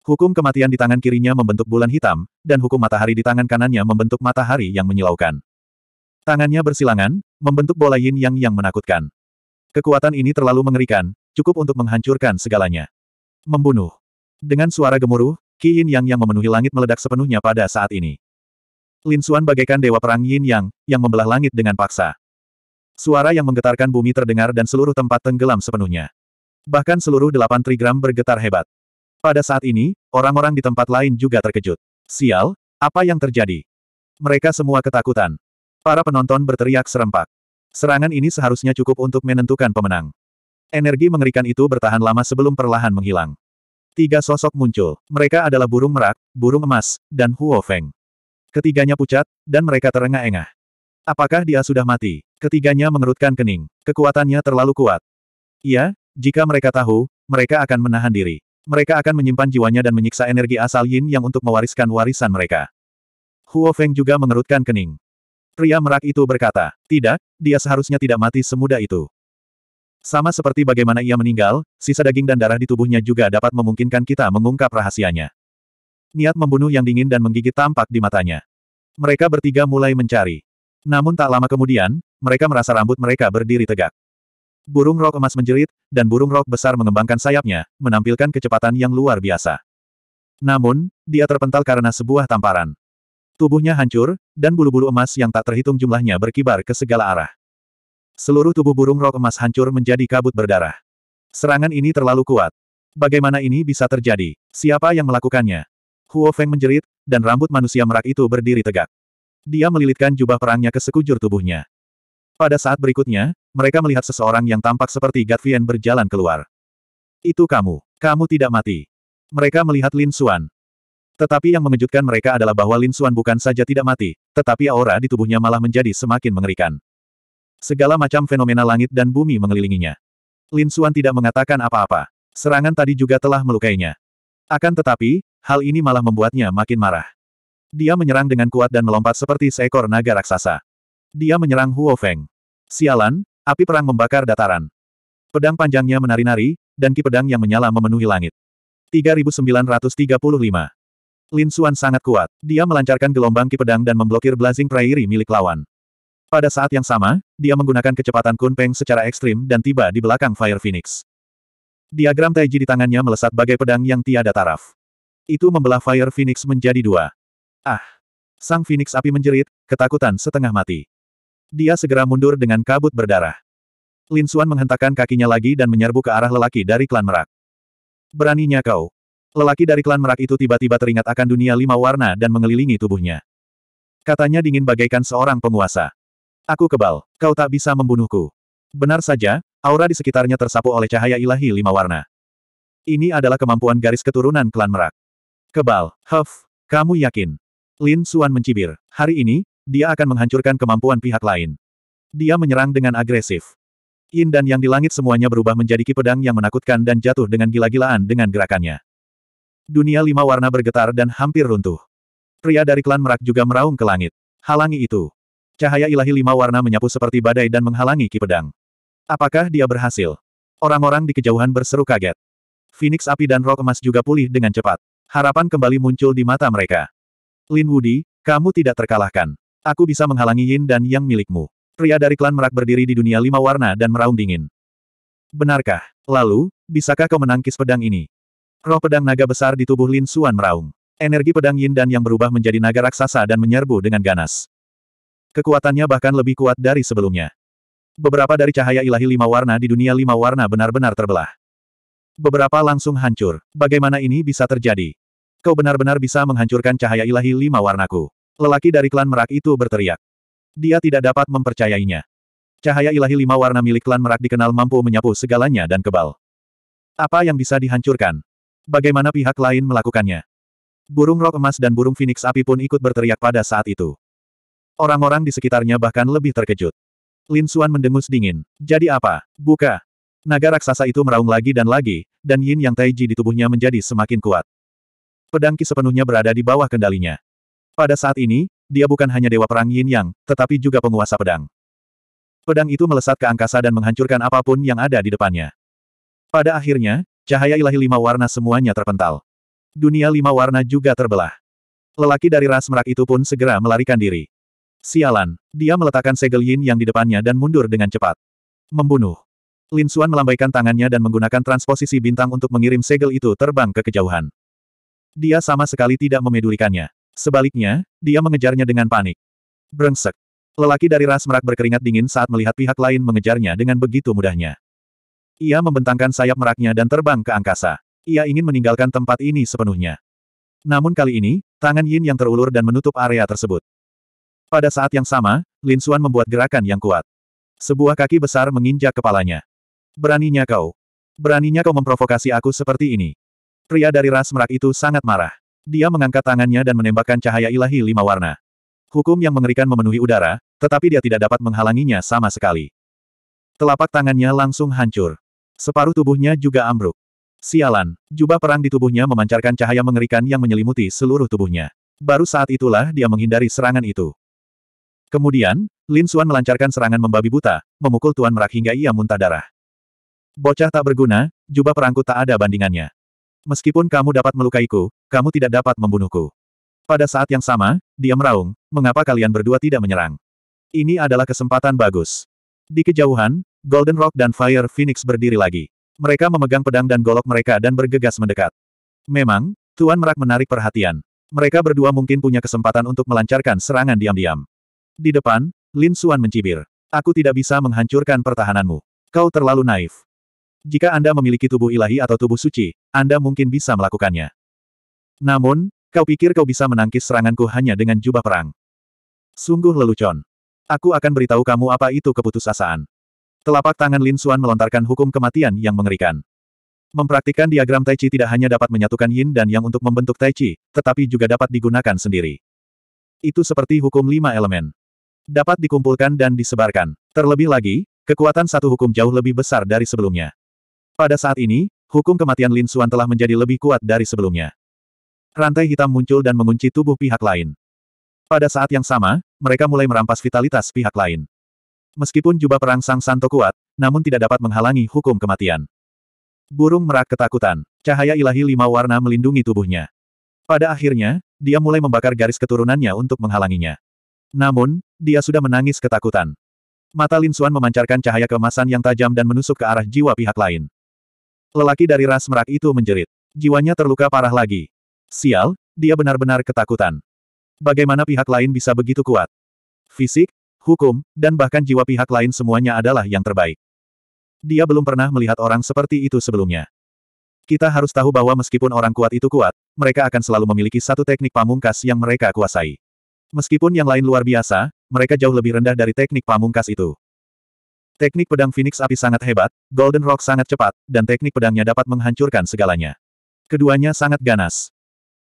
Hukum kematian di tangan kirinya membentuk bulan hitam, dan hukum matahari di tangan kanannya membentuk matahari yang menyilaukan. Tangannya bersilangan, membentuk bola yin yang yang menakutkan. Kekuatan ini terlalu mengerikan, cukup untuk menghancurkan segalanya. Membunuh. Dengan suara gemuruh, Qi Yin Yang yang memenuhi langit meledak sepenuhnya pada saat ini. Lin Xuan bagaikan dewa perang Yin Yang, yang membelah langit dengan paksa. Suara yang menggetarkan bumi terdengar dan seluruh tempat tenggelam sepenuhnya. Bahkan seluruh delapan trigram bergetar hebat. Pada saat ini, orang-orang di tempat lain juga terkejut. Sial, apa yang terjadi? Mereka semua ketakutan. Para penonton berteriak serempak. Serangan ini seharusnya cukup untuk menentukan pemenang. Energi mengerikan itu bertahan lama sebelum perlahan menghilang. Tiga sosok muncul. Mereka adalah burung merak, burung emas, dan Huo Feng. Ketiganya pucat, dan mereka terengah-engah. Apakah dia sudah mati? Ketiganya mengerutkan kening. Kekuatannya terlalu kuat. Iya, jika mereka tahu, mereka akan menahan diri. Mereka akan menyimpan jiwanya dan menyiksa energi asal yin yang untuk mewariskan warisan mereka. Huo Feng juga mengerutkan kening. Pria merak itu berkata, tidak, dia seharusnya tidak mati semudah itu. Sama seperti bagaimana ia meninggal, sisa daging dan darah di tubuhnya juga dapat memungkinkan kita mengungkap rahasianya. Niat membunuh yang dingin dan menggigit tampak di matanya. Mereka bertiga mulai mencari. Namun tak lama kemudian, mereka merasa rambut mereka berdiri tegak. Burung rok emas menjerit, dan burung rok besar mengembangkan sayapnya, menampilkan kecepatan yang luar biasa. Namun, dia terpental karena sebuah tamparan. Tubuhnya hancur, dan bulu-bulu emas yang tak terhitung jumlahnya berkibar ke segala arah. Seluruh tubuh burung rok emas hancur menjadi kabut berdarah. Serangan ini terlalu kuat. Bagaimana ini bisa terjadi? Siapa yang melakukannya? Huo Feng menjerit, dan rambut manusia merak itu berdiri tegak. Dia melilitkan jubah perangnya ke sekujur tubuhnya. Pada saat berikutnya, mereka melihat seseorang yang tampak seperti Gatvian berjalan keluar. Itu kamu. Kamu tidak mati. Mereka melihat Lin Xuan. Tetapi yang mengejutkan mereka adalah bahwa Lin Xuan bukan saja tidak mati, tetapi aura di tubuhnya malah menjadi semakin mengerikan. Segala macam fenomena langit dan bumi mengelilinginya. Lin Xuan tidak mengatakan apa-apa. Serangan tadi juga telah melukainya. Akan tetapi, Hal ini malah membuatnya makin marah. Dia menyerang dengan kuat dan melompat seperti seekor naga raksasa. Dia menyerang Huo Feng. Sialan, api perang membakar dataran. Pedang panjangnya menari-nari, dan ki pedang yang menyala memenuhi langit. 3935. Lin Xuan sangat kuat. Dia melancarkan gelombang ki pedang dan memblokir blazing prairie milik lawan. Pada saat yang sama, dia menggunakan kecepatan Kun Peng secara ekstrim dan tiba di belakang Fire Phoenix. Diagram Taiji di tangannya melesat bagai pedang yang tiada taraf. Itu membelah Fire Phoenix menjadi dua. Ah! Sang Phoenix api menjerit, ketakutan setengah mati. Dia segera mundur dengan kabut berdarah. Lin Xuan menghentakkan kakinya lagi dan menyerbu ke arah lelaki dari klan Merak. Beraninya kau. Lelaki dari klan Merak itu tiba-tiba teringat akan dunia lima warna dan mengelilingi tubuhnya. Katanya dingin bagaikan seorang penguasa. Aku kebal, kau tak bisa membunuhku. Benar saja, aura di sekitarnya tersapu oleh cahaya ilahi lima warna. Ini adalah kemampuan garis keturunan klan Merak. Kebal. Huff. Kamu yakin? Lin Suan mencibir. Hari ini, dia akan menghancurkan kemampuan pihak lain. Dia menyerang dengan agresif. Yin dan yang di langit semuanya berubah menjadi kipedang yang menakutkan dan jatuh dengan gila-gilaan dengan gerakannya. Dunia lima warna bergetar dan hampir runtuh. Pria dari klan Merak juga meraung ke langit. Halangi itu. Cahaya ilahi lima warna menyapu seperti badai dan menghalangi kipedang. Apakah dia berhasil? Orang-orang di kejauhan berseru kaget. Phoenix api dan rok emas juga pulih dengan cepat. Harapan kembali muncul di mata mereka. Lin Wudi, kamu tidak terkalahkan. Aku bisa menghalangi Yin dan Yang milikmu. Pria dari klan merak berdiri di dunia lima warna dan meraung dingin. Benarkah? Lalu, bisakah kau menangkis pedang ini? Roh pedang naga besar di tubuh Lin Suan meraung. Energi pedang Yin dan Yang berubah menjadi naga raksasa dan menyerbu dengan ganas. Kekuatannya bahkan lebih kuat dari sebelumnya. Beberapa dari cahaya ilahi lima warna di dunia lima warna benar-benar terbelah. Beberapa langsung hancur. Bagaimana ini bisa terjadi? Kau benar-benar bisa menghancurkan cahaya ilahi lima warnaku. Lelaki dari klan merak itu berteriak. Dia tidak dapat mempercayainya. Cahaya ilahi lima warna milik klan merak dikenal mampu menyapu segalanya dan kebal. Apa yang bisa dihancurkan? Bagaimana pihak lain melakukannya? Burung rok emas dan burung phoenix api pun ikut berteriak pada saat itu. Orang-orang di sekitarnya bahkan lebih terkejut. Lin Xuan mendengus dingin. Jadi apa? Buka. Naga raksasa itu meraung lagi dan lagi, dan yin yang taiji di tubuhnya menjadi semakin kuat pedang Ki sepenuhnya berada di bawah kendalinya. Pada saat ini, dia bukan hanya dewa perang Yin Yang, tetapi juga penguasa pedang. Pedang itu melesat ke angkasa dan menghancurkan apapun yang ada di depannya. Pada akhirnya, cahaya ilahi lima warna semuanya terpental. Dunia lima warna juga terbelah. Lelaki dari ras merak itu pun segera melarikan diri. Sialan, dia meletakkan segel yin yang di depannya dan mundur dengan cepat. Membunuh. Lin Xuan melambaikan tangannya dan menggunakan transposisi bintang untuk mengirim segel itu terbang ke kejauhan. Dia sama sekali tidak memedulikannya. Sebaliknya, dia mengejarnya dengan panik. Brengsek. Lelaki dari ras merak berkeringat dingin saat melihat pihak lain mengejarnya dengan begitu mudahnya. Ia membentangkan sayap meraknya dan terbang ke angkasa. Ia ingin meninggalkan tempat ini sepenuhnya. Namun kali ini, tangan Yin yang terulur dan menutup area tersebut. Pada saat yang sama, Lin Xuan membuat gerakan yang kuat. Sebuah kaki besar menginjak kepalanya. Beraninya kau. Beraninya kau memprovokasi aku seperti ini. Pria dari ras merak itu sangat marah. Dia mengangkat tangannya dan menembakkan cahaya ilahi lima warna. Hukum yang mengerikan memenuhi udara, tetapi dia tidak dapat menghalanginya sama sekali. Telapak tangannya langsung hancur. Separuh tubuhnya juga ambruk. Sialan, jubah perang di tubuhnya memancarkan cahaya mengerikan yang menyelimuti seluruh tubuhnya. Baru saat itulah dia menghindari serangan itu. Kemudian, Lin Suan melancarkan serangan membabi buta, memukul Tuan Merak hingga ia muntah darah. Bocah tak berguna, jubah perangku tak ada bandingannya. Meskipun kamu dapat melukaiku, kamu tidak dapat membunuhku. Pada saat yang sama, dia meraung, mengapa kalian berdua tidak menyerang? Ini adalah kesempatan bagus. Di kejauhan, Golden Rock dan Fire Phoenix berdiri lagi. Mereka memegang pedang dan golok mereka dan bergegas mendekat. Memang, Tuan Merak menarik perhatian. Mereka berdua mungkin punya kesempatan untuk melancarkan serangan diam-diam. Di depan, Lin Suan mencibir. Aku tidak bisa menghancurkan pertahananmu. Kau terlalu naif. Jika Anda memiliki tubuh ilahi atau tubuh suci, Anda mungkin bisa melakukannya. Namun, kau pikir kau bisa menangkis seranganku hanya dengan jubah perang. Sungguh lelucon. Aku akan beritahu kamu apa itu keputusasaan. Telapak tangan Lin Suan melontarkan hukum kematian yang mengerikan. Mempraktikkan diagram Tai Chi tidak hanya dapat menyatukan Yin dan Yang untuk membentuk Tai Chi, tetapi juga dapat digunakan sendiri. Itu seperti hukum lima elemen. Dapat dikumpulkan dan disebarkan. Terlebih lagi, kekuatan satu hukum jauh lebih besar dari sebelumnya. Pada saat ini, hukum kematian Lin Suan telah menjadi lebih kuat dari sebelumnya. Rantai hitam muncul dan mengunci tubuh pihak lain. Pada saat yang sama, mereka mulai merampas vitalitas pihak lain. Meskipun jubah perang Sang Santo kuat, namun tidak dapat menghalangi hukum kematian. Burung merak ketakutan. Cahaya ilahi lima warna melindungi tubuhnya. Pada akhirnya, dia mulai membakar garis keturunannya untuk menghalanginya. Namun, dia sudah menangis ketakutan. Mata Lin Suan memancarkan cahaya kemasan yang tajam dan menusuk ke arah jiwa pihak lain. Lelaki dari ras merak itu menjerit. Jiwanya terluka parah lagi. Sial, dia benar-benar ketakutan. Bagaimana pihak lain bisa begitu kuat? Fisik, hukum, dan bahkan jiwa pihak lain semuanya adalah yang terbaik. Dia belum pernah melihat orang seperti itu sebelumnya. Kita harus tahu bahwa meskipun orang kuat itu kuat, mereka akan selalu memiliki satu teknik pamungkas yang mereka kuasai. Meskipun yang lain luar biasa, mereka jauh lebih rendah dari teknik pamungkas itu. Teknik pedang Phoenix api sangat hebat, Golden Rock sangat cepat, dan teknik pedangnya dapat menghancurkan segalanya. Keduanya sangat ganas.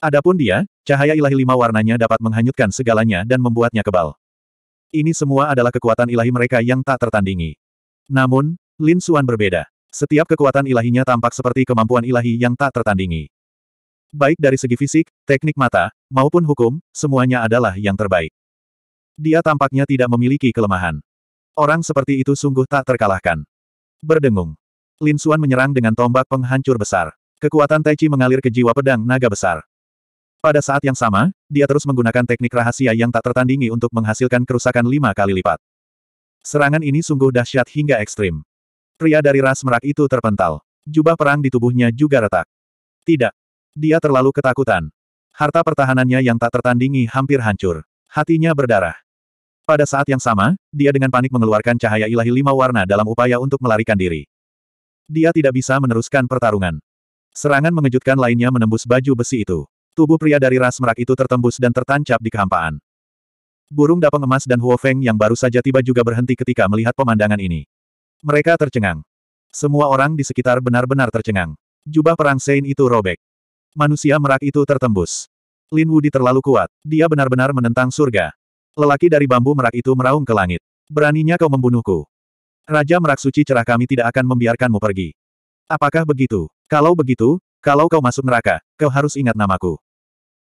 Adapun dia, cahaya ilahi lima warnanya dapat menghanyutkan segalanya dan membuatnya kebal. Ini semua adalah kekuatan ilahi mereka yang tak tertandingi. Namun, Lin Xuan berbeda. Setiap kekuatan ilahinya tampak seperti kemampuan ilahi yang tak tertandingi. Baik dari segi fisik, teknik mata, maupun hukum, semuanya adalah yang terbaik. Dia tampaknya tidak memiliki kelemahan. Orang seperti itu sungguh tak terkalahkan. Berdengung. Lin Xuan menyerang dengan tombak penghancur besar. Kekuatan Tai Chi mengalir ke jiwa pedang naga besar. Pada saat yang sama, dia terus menggunakan teknik rahasia yang tak tertandingi untuk menghasilkan kerusakan lima kali lipat. Serangan ini sungguh dahsyat hingga ekstrim. Pria dari ras merak itu terpental. Jubah perang di tubuhnya juga retak. Tidak. Dia terlalu ketakutan. Harta pertahanannya yang tak tertandingi hampir hancur. Hatinya berdarah. Pada saat yang sama, dia dengan panik mengeluarkan cahaya ilahi lima warna dalam upaya untuk melarikan diri. Dia tidak bisa meneruskan pertarungan. Serangan mengejutkan lainnya menembus baju besi itu. Tubuh pria dari ras merak itu tertembus dan tertancap di kehampaan. Burung dapeng emas dan Huo Feng yang baru saja tiba juga berhenti ketika melihat pemandangan ini. Mereka tercengang. Semua orang di sekitar benar-benar tercengang. Jubah perang Sein itu robek. Manusia merak itu tertembus. Lin Wudi terlalu kuat. Dia benar-benar menentang surga. Lelaki dari bambu merak itu meraung ke langit. Beraninya kau membunuhku. Raja merak suci cerah kami tidak akan membiarkanmu pergi. Apakah begitu? Kalau begitu, kalau kau masuk neraka, kau harus ingat namaku.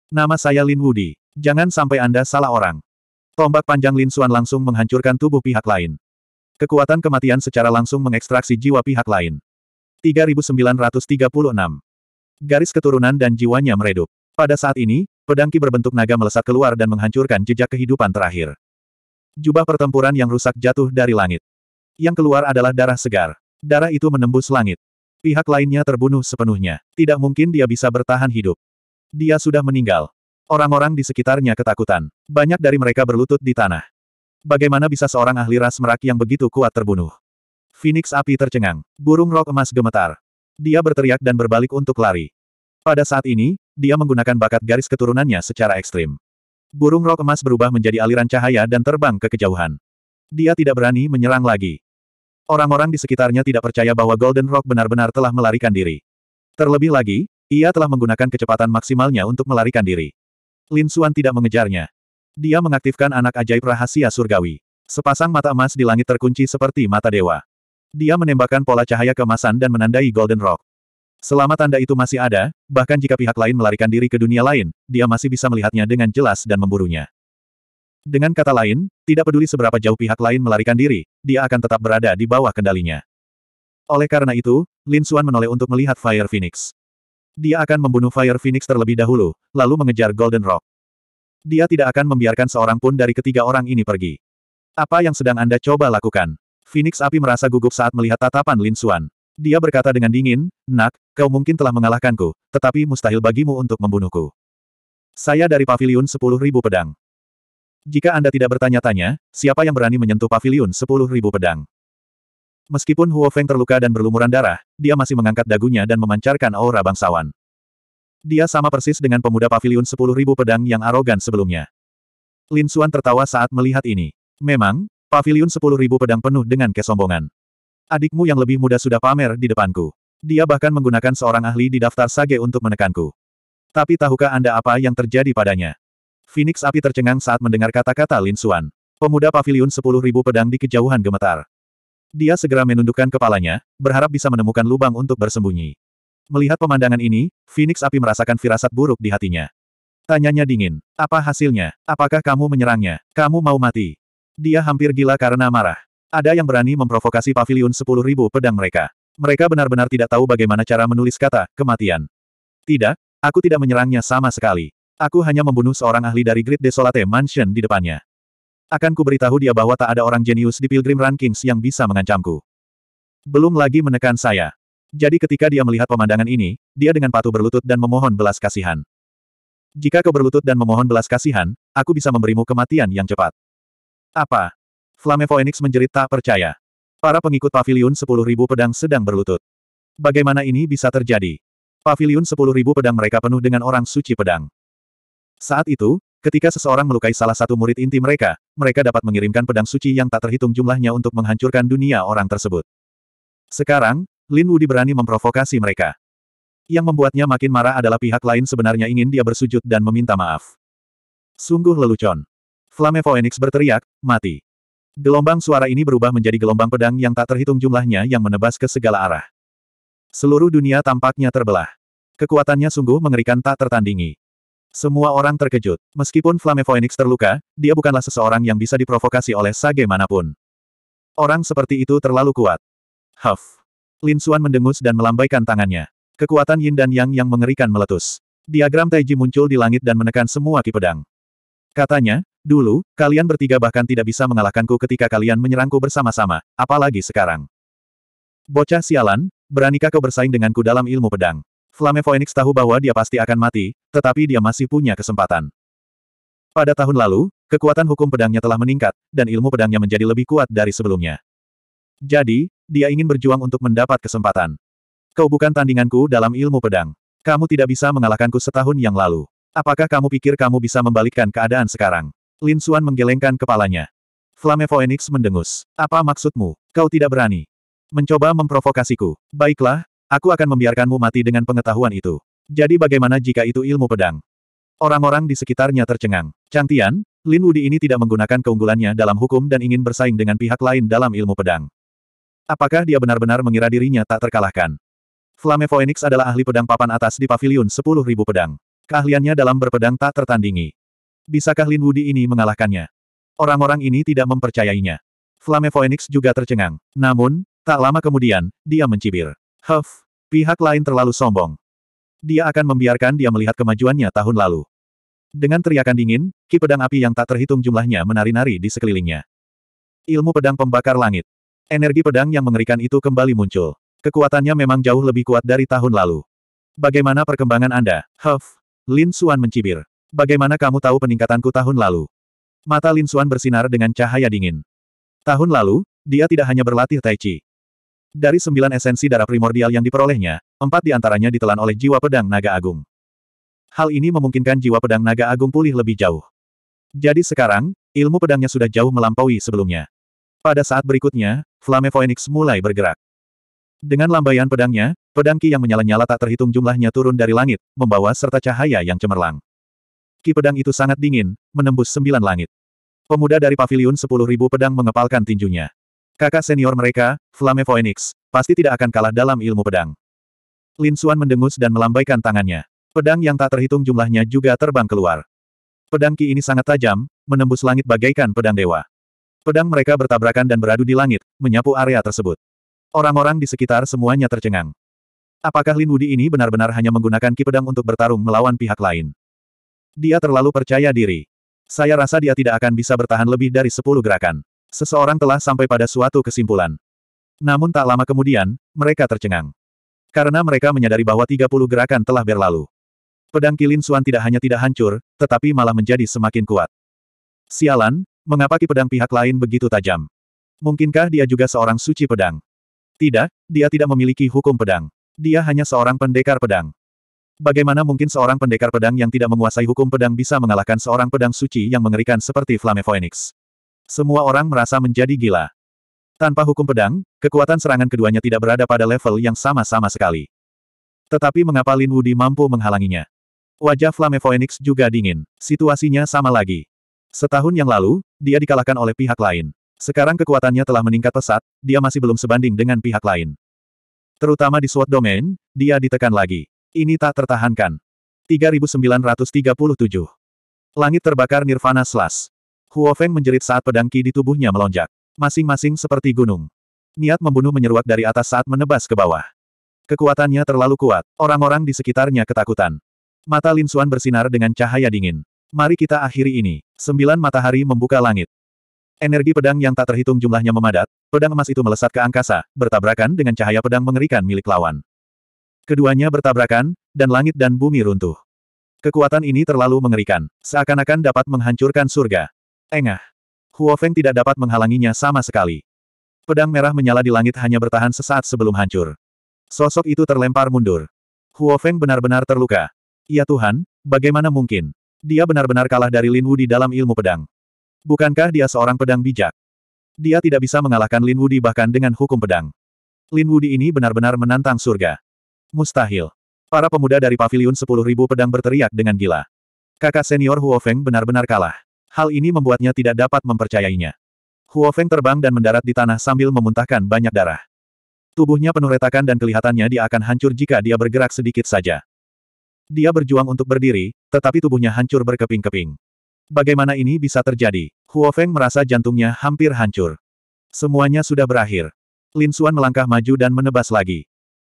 Nama saya Lin Wudi. Jangan sampai Anda salah orang. Tombak panjang Lin Xuan langsung menghancurkan tubuh pihak lain. Kekuatan kematian secara langsung mengekstraksi jiwa pihak lain. 3936. Garis keturunan dan jiwanya meredup. Pada saat ini, Pedang Ki berbentuk naga melesat keluar dan menghancurkan jejak kehidupan terakhir. Jubah pertempuran yang rusak jatuh dari langit. Yang keluar adalah darah segar. Darah itu menembus langit. Pihak lainnya terbunuh sepenuhnya. Tidak mungkin dia bisa bertahan hidup. Dia sudah meninggal. Orang-orang di sekitarnya ketakutan. Banyak dari mereka berlutut di tanah. Bagaimana bisa seorang ahli ras merak yang begitu kuat terbunuh? Phoenix api tercengang. Burung rok emas gemetar. Dia berteriak dan berbalik untuk lari. Pada saat ini, dia menggunakan bakat garis keturunannya secara ekstrim. Burung rok emas berubah menjadi aliran cahaya dan terbang ke kejauhan. Dia tidak berani menyerang lagi. Orang-orang di sekitarnya tidak percaya bahwa Golden Rock benar-benar telah melarikan diri. Terlebih lagi, ia telah menggunakan kecepatan maksimalnya untuk melarikan diri. Lin Xuan tidak mengejarnya. Dia mengaktifkan anak ajaib rahasia surgawi. Sepasang mata emas di langit terkunci seperti mata dewa. Dia menembakkan pola cahaya kemasan dan menandai Golden Rock. Selama tanda itu masih ada, bahkan jika pihak lain melarikan diri ke dunia lain, dia masih bisa melihatnya dengan jelas dan memburunya. Dengan kata lain, tidak peduli seberapa jauh pihak lain melarikan diri, dia akan tetap berada di bawah kendalinya. Oleh karena itu, Lin Xuan menoleh untuk melihat Fire Phoenix. Dia akan membunuh Fire Phoenix terlebih dahulu, lalu mengejar Golden Rock. Dia tidak akan membiarkan seorang pun dari ketiga orang ini pergi. Apa yang sedang Anda coba lakukan? Phoenix Api merasa gugup saat melihat tatapan Lin Xuan. Dia berkata dengan dingin, Nak, kau mungkin telah mengalahkanku, tetapi mustahil bagimu untuk membunuhku. Saya dari Paviliun ribu Pedang. Jika Anda tidak bertanya-tanya, siapa yang berani menyentuh Paviliun ribu Pedang? Meskipun Huo Feng terluka dan berlumuran darah, dia masih mengangkat dagunya dan memancarkan aura bangsawan. Dia sama persis dengan pemuda paviliun ribu pedang yang arogan sebelumnya. Lin Xuan tertawa saat melihat ini. Memang, paviliun ribu pedang penuh dengan kesombongan. Adikmu yang lebih muda sudah pamer di depanku. Dia bahkan menggunakan seorang ahli di daftar sage untuk menekanku. Tapi tahukah Anda apa yang terjadi padanya? Phoenix api tercengang saat mendengar kata-kata Lin Suan. Pemuda pavilion sepuluh pedang di kejauhan gemetar. Dia segera menundukkan kepalanya, berharap bisa menemukan lubang untuk bersembunyi. Melihat pemandangan ini, Phoenix api merasakan firasat buruk di hatinya. Tanyanya dingin. Apa hasilnya? Apakah kamu menyerangnya? Kamu mau mati? Dia hampir gila karena marah. Ada yang berani memprovokasi pavilion sepuluh ribu pedang mereka. Mereka benar-benar tidak tahu bagaimana cara menulis kata, kematian. Tidak, aku tidak menyerangnya sama sekali. Aku hanya membunuh seorang ahli dari Great Desolate Mansion di depannya. Akan kuberitahu dia bahwa tak ada orang jenius di Pilgrim Rankings yang bisa mengancamku. Belum lagi menekan saya. Jadi ketika dia melihat pemandangan ini, dia dengan patuh berlutut dan memohon belas kasihan. Jika kau berlutut dan memohon belas kasihan, aku bisa memberimu kematian yang cepat. Apa? Phoenix menjerit tak percaya. Para pengikut pavilion 10.000 pedang sedang berlutut. Bagaimana ini bisa terjadi? Pavilion 10.000 pedang mereka penuh dengan orang suci pedang. Saat itu, ketika seseorang melukai salah satu murid inti mereka, mereka dapat mengirimkan pedang suci yang tak terhitung jumlahnya untuk menghancurkan dunia orang tersebut. Sekarang, Lin Wudi berani memprovokasi mereka. Yang membuatnya makin marah adalah pihak lain sebenarnya ingin dia bersujud dan meminta maaf. Sungguh lelucon. Flame Phoenix berteriak, mati. Gelombang suara ini berubah menjadi gelombang pedang yang tak terhitung jumlahnya yang menebas ke segala arah. Seluruh dunia tampaknya terbelah. Kekuatannya sungguh mengerikan tak tertandingi. Semua orang terkejut. Meskipun Flame Phoenix terluka, dia bukanlah seseorang yang bisa diprovokasi oleh sage manapun. Orang seperti itu terlalu kuat. Huff. Lin Xuan mendengus dan melambaikan tangannya. Kekuatan yin dan yang yang mengerikan meletus. Diagram Taiji muncul di langit dan menekan semua kipedang. Katanya, Dulu, kalian bertiga bahkan tidak bisa mengalahkanku ketika kalian menyerangku bersama-sama, apalagi sekarang. Bocah sialan, beranikah kau bersaing denganku dalam ilmu pedang? Flame Phoenix tahu bahwa dia pasti akan mati, tetapi dia masih punya kesempatan. Pada tahun lalu, kekuatan hukum pedangnya telah meningkat, dan ilmu pedangnya menjadi lebih kuat dari sebelumnya. Jadi, dia ingin berjuang untuk mendapat kesempatan. Kau bukan tandinganku dalam ilmu pedang. Kamu tidak bisa mengalahkanku setahun yang lalu. Apakah kamu pikir kamu bisa membalikkan keadaan sekarang? Lin Suan menggelengkan kepalanya. Flame Phoenix mendengus. Apa maksudmu? Kau tidak berani. Mencoba memprovokasiku. Baiklah, aku akan membiarkanmu mati dengan pengetahuan itu. Jadi bagaimana jika itu ilmu pedang? Orang-orang di sekitarnya tercengang. Cantian, Lin Wudi ini tidak menggunakan keunggulannya dalam hukum dan ingin bersaing dengan pihak lain dalam ilmu pedang. Apakah dia benar-benar mengira dirinya tak terkalahkan? Flame Phoenix adalah ahli pedang papan atas di Paviliun 10.000 pedang. Keahliannya dalam berpedang tak tertandingi. Bisakah Lin Wudi ini mengalahkannya? Orang-orang ini tidak mempercayainya. Flame Phoenix juga tercengang. Namun, tak lama kemudian, dia mencibir. Huff, pihak lain terlalu sombong. Dia akan membiarkan dia melihat kemajuannya tahun lalu. Dengan teriakan dingin, ki pedang api yang tak terhitung jumlahnya menari-nari di sekelilingnya. Ilmu pedang pembakar langit. Energi pedang yang mengerikan itu kembali muncul. Kekuatannya memang jauh lebih kuat dari tahun lalu. Bagaimana perkembangan Anda? Huff. Lin Suan mencibir. Bagaimana kamu tahu peningkatanku tahun lalu? Mata Lin Xuan bersinar dengan cahaya dingin. Tahun lalu, dia tidak hanya berlatih Tai Chi. Dari sembilan esensi darah primordial yang diperolehnya, empat di antaranya ditelan oleh jiwa pedang naga agung. Hal ini memungkinkan jiwa pedang naga agung pulih lebih jauh. Jadi sekarang, ilmu pedangnya sudah jauh melampaui sebelumnya. Pada saat berikutnya, Flame Phoenix mulai bergerak. Dengan lambaian pedangnya, pedang Ki yang menyala-nyala tak terhitung jumlahnya turun dari langit, membawa serta cahaya yang cemerlang. Ki pedang itu sangat dingin, menembus sembilan langit. Pemuda dari pavilion sepuluh ribu pedang mengepalkan tinjunya. Kakak senior mereka, Flame Phoenix, pasti tidak akan kalah dalam ilmu pedang. Lin Xuan mendengus dan melambaikan tangannya. Pedang yang tak terhitung jumlahnya juga terbang keluar. Pedang Ki ini sangat tajam, menembus langit bagaikan pedang dewa. Pedang mereka bertabrakan dan beradu di langit, menyapu area tersebut. Orang-orang di sekitar semuanya tercengang. Apakah Lin Wudi ini benar-benar hanya menggunakan ki pedang untuk bertarung melawan pihak lain? Dia terlalu percaya diri. Saya rasa dia tidak akan bisa bertahan lebih dari sepuluh gerakan. Seseorang telah sampai pada suatu kesimpulan. Namun tak lama kemudian, mereka tercengang. Karena mereka menyadari bahwa tiga puluh gerakan telah berlalu. Pedang Kilin Suan tidak hanya tidak hancur, tetapi malah menjadi semakin kuat. Sialan, mengapa ki pedang pihak lain begitu tajam? Mungkinkah dia juga seorang suci pedang? Tidak, dia tidak memiliki hukum pedang. Dia hanya seorang pendekar pedang. Bagaimana mungkin seorang pendekar pedang yang tidak menguasai hukum pedang bisa mengalahkan seorang pedang suci yang mengerikan seperti Flame Phoenix? Semua orang merasa menjadi gila. Tanpa hukum pedang, kekuatan serangan keduanya tidak berada pada level yang sama-sama sekali. Tetapi mengapa Lin Wudi mampu menghalanginya? Wajah Flame Phoenix juga dingin. Situasinya sama lagi. Setahun yang lalu, dia dikalahkan oleh pihak lain. Sekarang kekuatannya telah meningkat pesat, dia masih belum sebanding dengan pihak lain. Terutama di SWAT Domain, dia ditekan lagi. Ini tak tertahankan. 3937. Langit terbakar nirvana Slash. Huo Feng menjerit saat pedang ki di tubuhnya melonjak. Masing-masing seperti gunung. Niat membunuh menyeruak dari atas saat menebas ke bawah. Kekuatannya terlalu kuat, orang-orang di sekitarnya ketakutan. Mata Lin Xuan bersinar dengan cahaya dingin. Mari kita akhiri ini. Sembilan matahari membuka langit. Energi pedang yang tak terhitung jumlahnya memadat, pedang emas itu melesat ke angkasa, bertabrakan dengan cahaya pedang mengerikan milik lawan. Keduanya bertabrakan, dan langit dan bumi runtuh. Kekuatan ini terlalu mengerikan, seakan-akan dapat menghancurkan surga. Engah. Huo Feng tidak dapat menghalanginya sama sekali. Pedang merah menyala di langit hanya bertahan sesaat sebelum hancur. Sosok itu terlempar mundur. Huo Feng benar-benar terluka. Ya Tuhan, bagaimana mungkin? Dia benar-benar kalah dari Lin Wu di dalam ilmu pedang. Bukankah dia seorang pedang bijak? Dia tidak bisa mengalahkan Lin Di bahkan dengan hukum pedang. Lin Di ini benar-benar menantang surga. Mustahil. Para pemuda dari paviliun 10.000 pedang berteriak dengan gila. Kakak senior Huo Feng benar-benar kalah. Hal ini membuatnya tidak dapat mempercayainya. Huo Feng terbang dan mendarat di tanah sambil memuntahkan banyak darah. Tubuhnya penuh retakan dan kelihatannya dia akan hancur jika dia bergerak sedikit saja. Dia berjuang untuk berdiri, tetapi tubuhnya hancur berkeping-keping. Bagaimana ini bisa terjadi? Huo Feng merasa jantungnya hampir hancur. Semuanya sudah berakhir. Lin Xuan melangkah maju dan menebas lagi.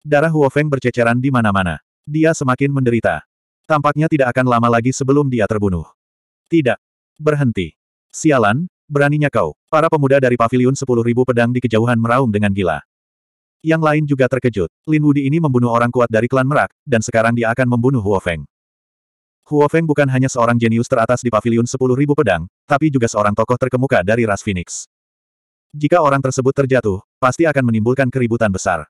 Darah Huo Feng berceceran di mana-mana. Dia semakin menderita. Tampaknya tidak akan lama lagi sebelum dia terbunuh. Tidak. Berhenti. Sialan, beraninya kau. Para pemuda dari pavilion 10.000 pedang di kejauhan meraung dengan gila. Yang lain juga terkejut. Lin Wudi ini membunuh orang kuat dari klan Merak, dan sekarang dia akan membunuh Huo Feng. Huo Feng bukan hanya seorang jenius teratas di pavilion 10.000 pedang, tapi juga seorang tokoh terkemuka dari ras Phoenix. Jika orang tersebut terjatuh, pasti akan menimbulkan keributan besar.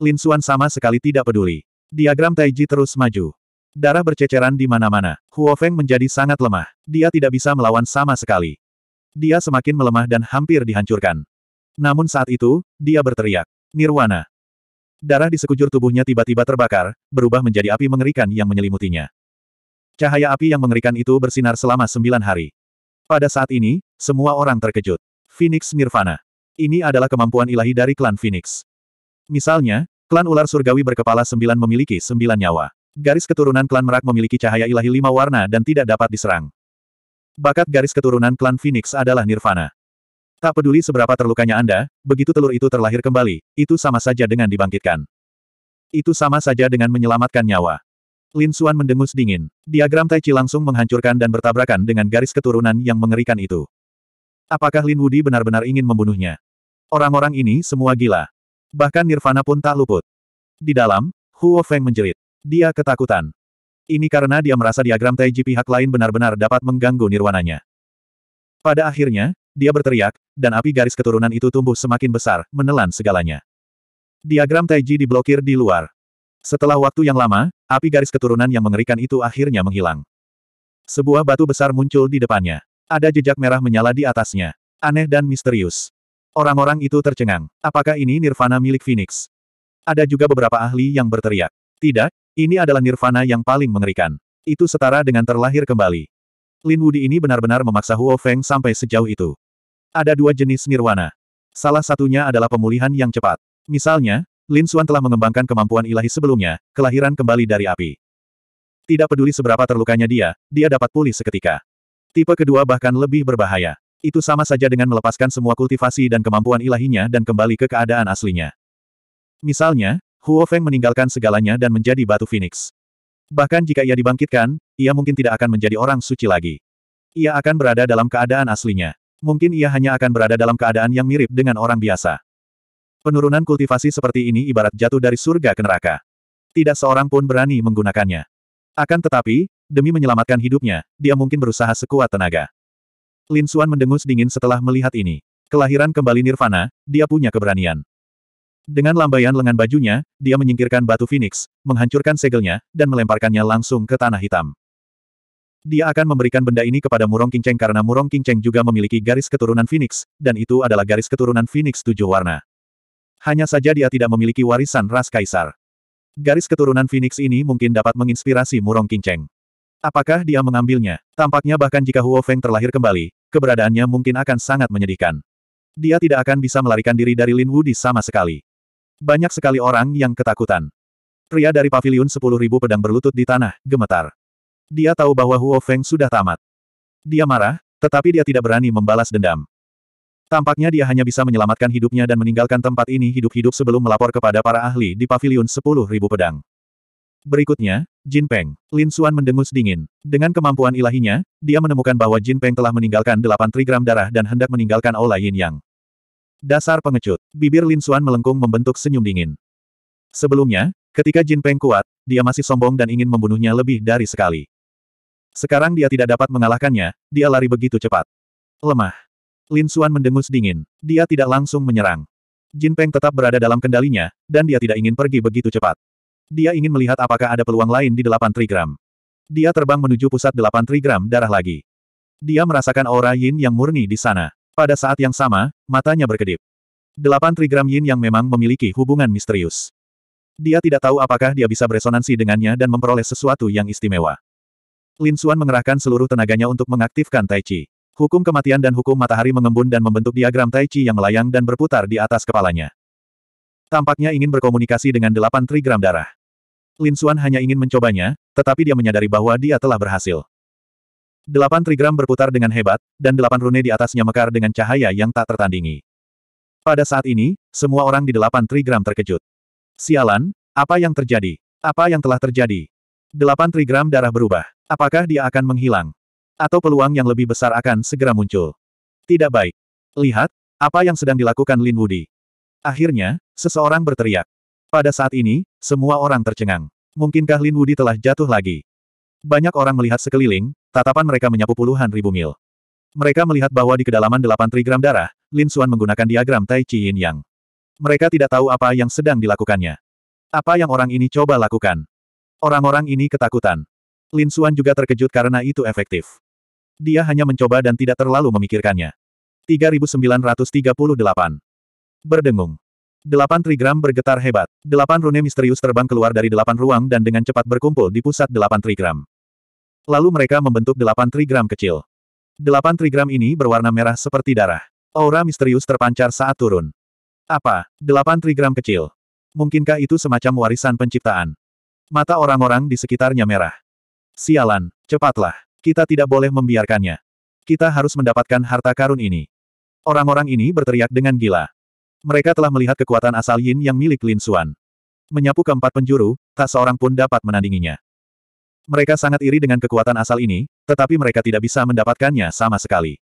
Lin Xuan sama sekali tidak peduli. Diagram Taiji terus maju. Darah berceceran di mana-mana. Huo Feng menjadi sangat lemah. Dia tidak bisa melawan sama sekali. Dia semakin melemah dan hampir dihancurkan. Namun saat itu, dia berteriak. Nirwana. Darah di sekujur tubuhnya tiba-tiba terbakar, berubah menjadi api mengerikan yang menyelimutinya. Cahaya api yang mengerikan itu bersinar selama sembilan hari. Pada saat ini, semua orang terkejut. Phoenix Nirvana. Ini adalah kemampuan ilahi dari klan Phoenix. Misalnya, klan ular surgawi berkepala sembilan memiliki sembilan nyawa. Garis keturunan klan merak memiliki cahaya ilahi lima warna dan tidak dapat diserang. Bakat garis keturunan klan Phoenix adalah nirvana. Tak peduli seberapa terlukanya Anda, begitu telur itu terlahir kembali, itu sama saja dengan dibangkitkan. Itu sama saja dengan menyelamatkan nyawa. Lin Suan mendengus dingin. Diagram Tai Chi langsung menghancurkan dan bertabrakan dengan garis keturunan yang mengerikan itu. Apakah Lin Wudi benar-benar ingin membunuhnya? Orang-orang ini semua gila. Bahkan Nirvana pun tak luput. Di dalam, Huo Feng menjerit. Dia ketakutan. Ini karena dia merasa diagram Taiji pihak lain benar-benar dapat mengganggu nirwananya. Pada akhirnya, dia berteriak, dan api garis keturunan itu tumbuh semakin besar, menelan segalanya. Diagram Taiji diblokir di luar. Setelah waktu yang lama, api garis keturunan yang mengerikan itu akhirnya menghilang. Sebuah batu besar muncul di depannya. Ada jejak merah menyala di atasnya. Aneh dan misterius. Orang-orang itu tercengang. Apakah ini nirvana milik Phoenix? Ada juga beberapa ahli yang berteriak. Tidak, ini adalah nirvana yang paling mengerikan. Itu setara dengan terlahir kembali. Lin Wudi ini benar-benar memaksa Huo Feng sampai sejauh itu. Ada dua jenis nirwana. Salah satunya adalah pemulihan yang cepat. Misalnya, Lin Xuan telah mengembangkan kemampuan ilahi sebelumnya, kelahiran kembali dari api. Tidak peduli seberapa terlukanya dia, dia dapat pulih seketika. Tipe kedua bahkan lebih berbahaya. Itu sama saja dengan melepaskan semua kultivasi dan kemampuan ilahinya dan kembali ke keadaan aslinya. Misalnya, Huo Feng meninggalkan segalanya dan menjadi batu phoenix. Bahkan jika ia dibangkitkan, ia mungkin tidak akan menjadi orang suci lagi. Ia akan berada dalam keadaan aslinya. Mungkin ia hanya akan berada dalam keadaan yang mirip dengan orang biasa. Penurunan kultivasi seperti ini ibarat jatuh dari surga ke neraka. Tidak seorang pun berani menggunakannya. Akan tetapi, demi menyelamatkan hidupnya, dia mungkin berusaha sekuat tenaga. Lin Suan mendengus dingin setelah melihat ini. Kelahiran kembali Nirvana, dia punya keberanian. Dengan lambaian lengan bajunya, dia menyingkirkan batu Phoenix, menghancurkan segelnya, dan melemparkannya langsung ke tanah hitam. Dia akan memberikan benda ini kepada Murong Kingcheng karena Murong Kingcheng juga memiliki garis keturunan Phoenix, dan itu adalah garis keturunan Phoenix tujuh warna. Hanya saja dia tidak memiliki warisan ras kaisar. Garis keturunan Phoenix ini mungkin dapat menginspirasi Murong Kingcheng. Apakah dia mengambilnya? Tampaknya bahkan jika Huo Feng terlahir kembali, keberadaannya mungkin akan sangat menyedihkan. Dia tidak akan bisa melarikan diri dari Lin Wu di sama sekali. Banyak sekali orang yang ketakutan. Pria dari pavilion 10.000 pedang berlutut di tanah, gemetar. Dia tahu bahwa Huo Feng sudah tamat. Dia marah, tetapi dia tidak berani membalas dendam. Tampaknya dia hanya bisa menyelamatkan hidupnya dan meninggalkan tempat ini hidup-hidup sebelum melapor kepada para ahli di pavilion 10.000 pedang. Berikutnya, Jin Peng. Lin Xuan mendengus dingin. Dengan kemampuan ilahinya, dia menemukan bahwa Jin Peng telah meninggalkan delapan trigram darah dan hendak meninggalkan Aula Yin Yang. Dasar pengecut. Bibir Lin Xuan melengkung membentuk senyum dingin. Sebelumnya, ketika Jin Peng kuat, dia masih sombong dan ingin membunuhnya lebih dari sekali. Sekarang dia tidak dapat mengalahkannya, dia lari begitu cepat. Lemah. Lin Xuan mendengus dingin. Dia tidak langsung menyerang. Jin Peng tetap berada dalam kendalinya, dan dia tidak ingin pergi begitu cepat. Dia ingin melihat apakah ada peluang lain di delapan trigram. Dia terbang menuju pusat delapan trigram darah lagi. Dia merasakan aura yin yang murni di sana. Pada saat yang sama, matanya berkedip. Delapan trigram yin yang memang memiliki hubungan misterius. Dia tidak tahu apakah dia bisa beresonansi dengannya dan memperoleh sesuatu yang istimewa. Lin Xuan mengerahkan seluruh tenaganya untuk mengaktifkan Tai Chi. Hukum kematian dan hukum matahari mengembun dan membentuk diagram Tai Chi yang melayang dan berputar di atas kepalanya. Tampaknya ingin berkomunikasi dengan delapan trigram darah. Lin Xuan hanya ingin mencobanya, tetapi dia menyadari bahwa dia telah berhasil. Delapan trigram berputar dengan hebat, dan delapan rune di atasnya mekar dengan cahaya yang tak tertandingi. Pada saat ini, semua orang di delapan trigram terkejut. Sialan, apa yang terjadi? Apa yang telah terjadi? Delapan trigram darah berubah. Apakah dia akan menghilang? Atau peluang yang lebih besar akan segera muncul? Tidak baik. Lihat, apa yang sedang dilakukan Lin Wudi. Akhirnya, seseorang berteriak. Pada saat ini, semua orang tercengang. Mungkinkah Lin Wudi telah jatuh lagi? Banyak orang melihat sekeliling, tatapan mereka menyapu puluhan ribu mil. Mereka melihat bahwa di kedalaman delapan trigram darah, Lin Xuan menggunakan diagram Tai Chi Yin Yang. Mereka tidak tahu apa yang sedang dilakukannya. Apa yang orang ini coba lakukan? Orang-orang ini ketakutan. Lin Xuan juga terkejut karena itu efektif. Dia hanya mencoba dan tidak terlalu memikirkannya. 3938 Berdengung. Delapan trigram bergetar hebat. Delapan rune misterius terbang keluar dari delapan ruang dan dengan cepat berkumpul di pusat delapan trigram. Lalu mereka membentuk delapan trigram kecil. Delapan trigram ini berwarna merah seperti darah. Aura misterius terpancar saat turun. Apa? Delapan trigram kecil. Mungkinkah itu semacam warisan penciptaan? Mata orang-orang di sekitarnya merah. Sialan, cepatlah. Kita tidak boleh membiarkannya. Kita harus mendapatkan harta karun ini. Orang-orang ini berteriak dengan gila. Mereka telah melihat kekuatan asal Yin yang milik Lin Xuan. Menyapu keempat penjuru, tak seorang pun dapat menandinginya. Mereka sangat iri dengan kekuatan asal ini, tetapi mereka tidak bisa mendapatkannya sama sekali.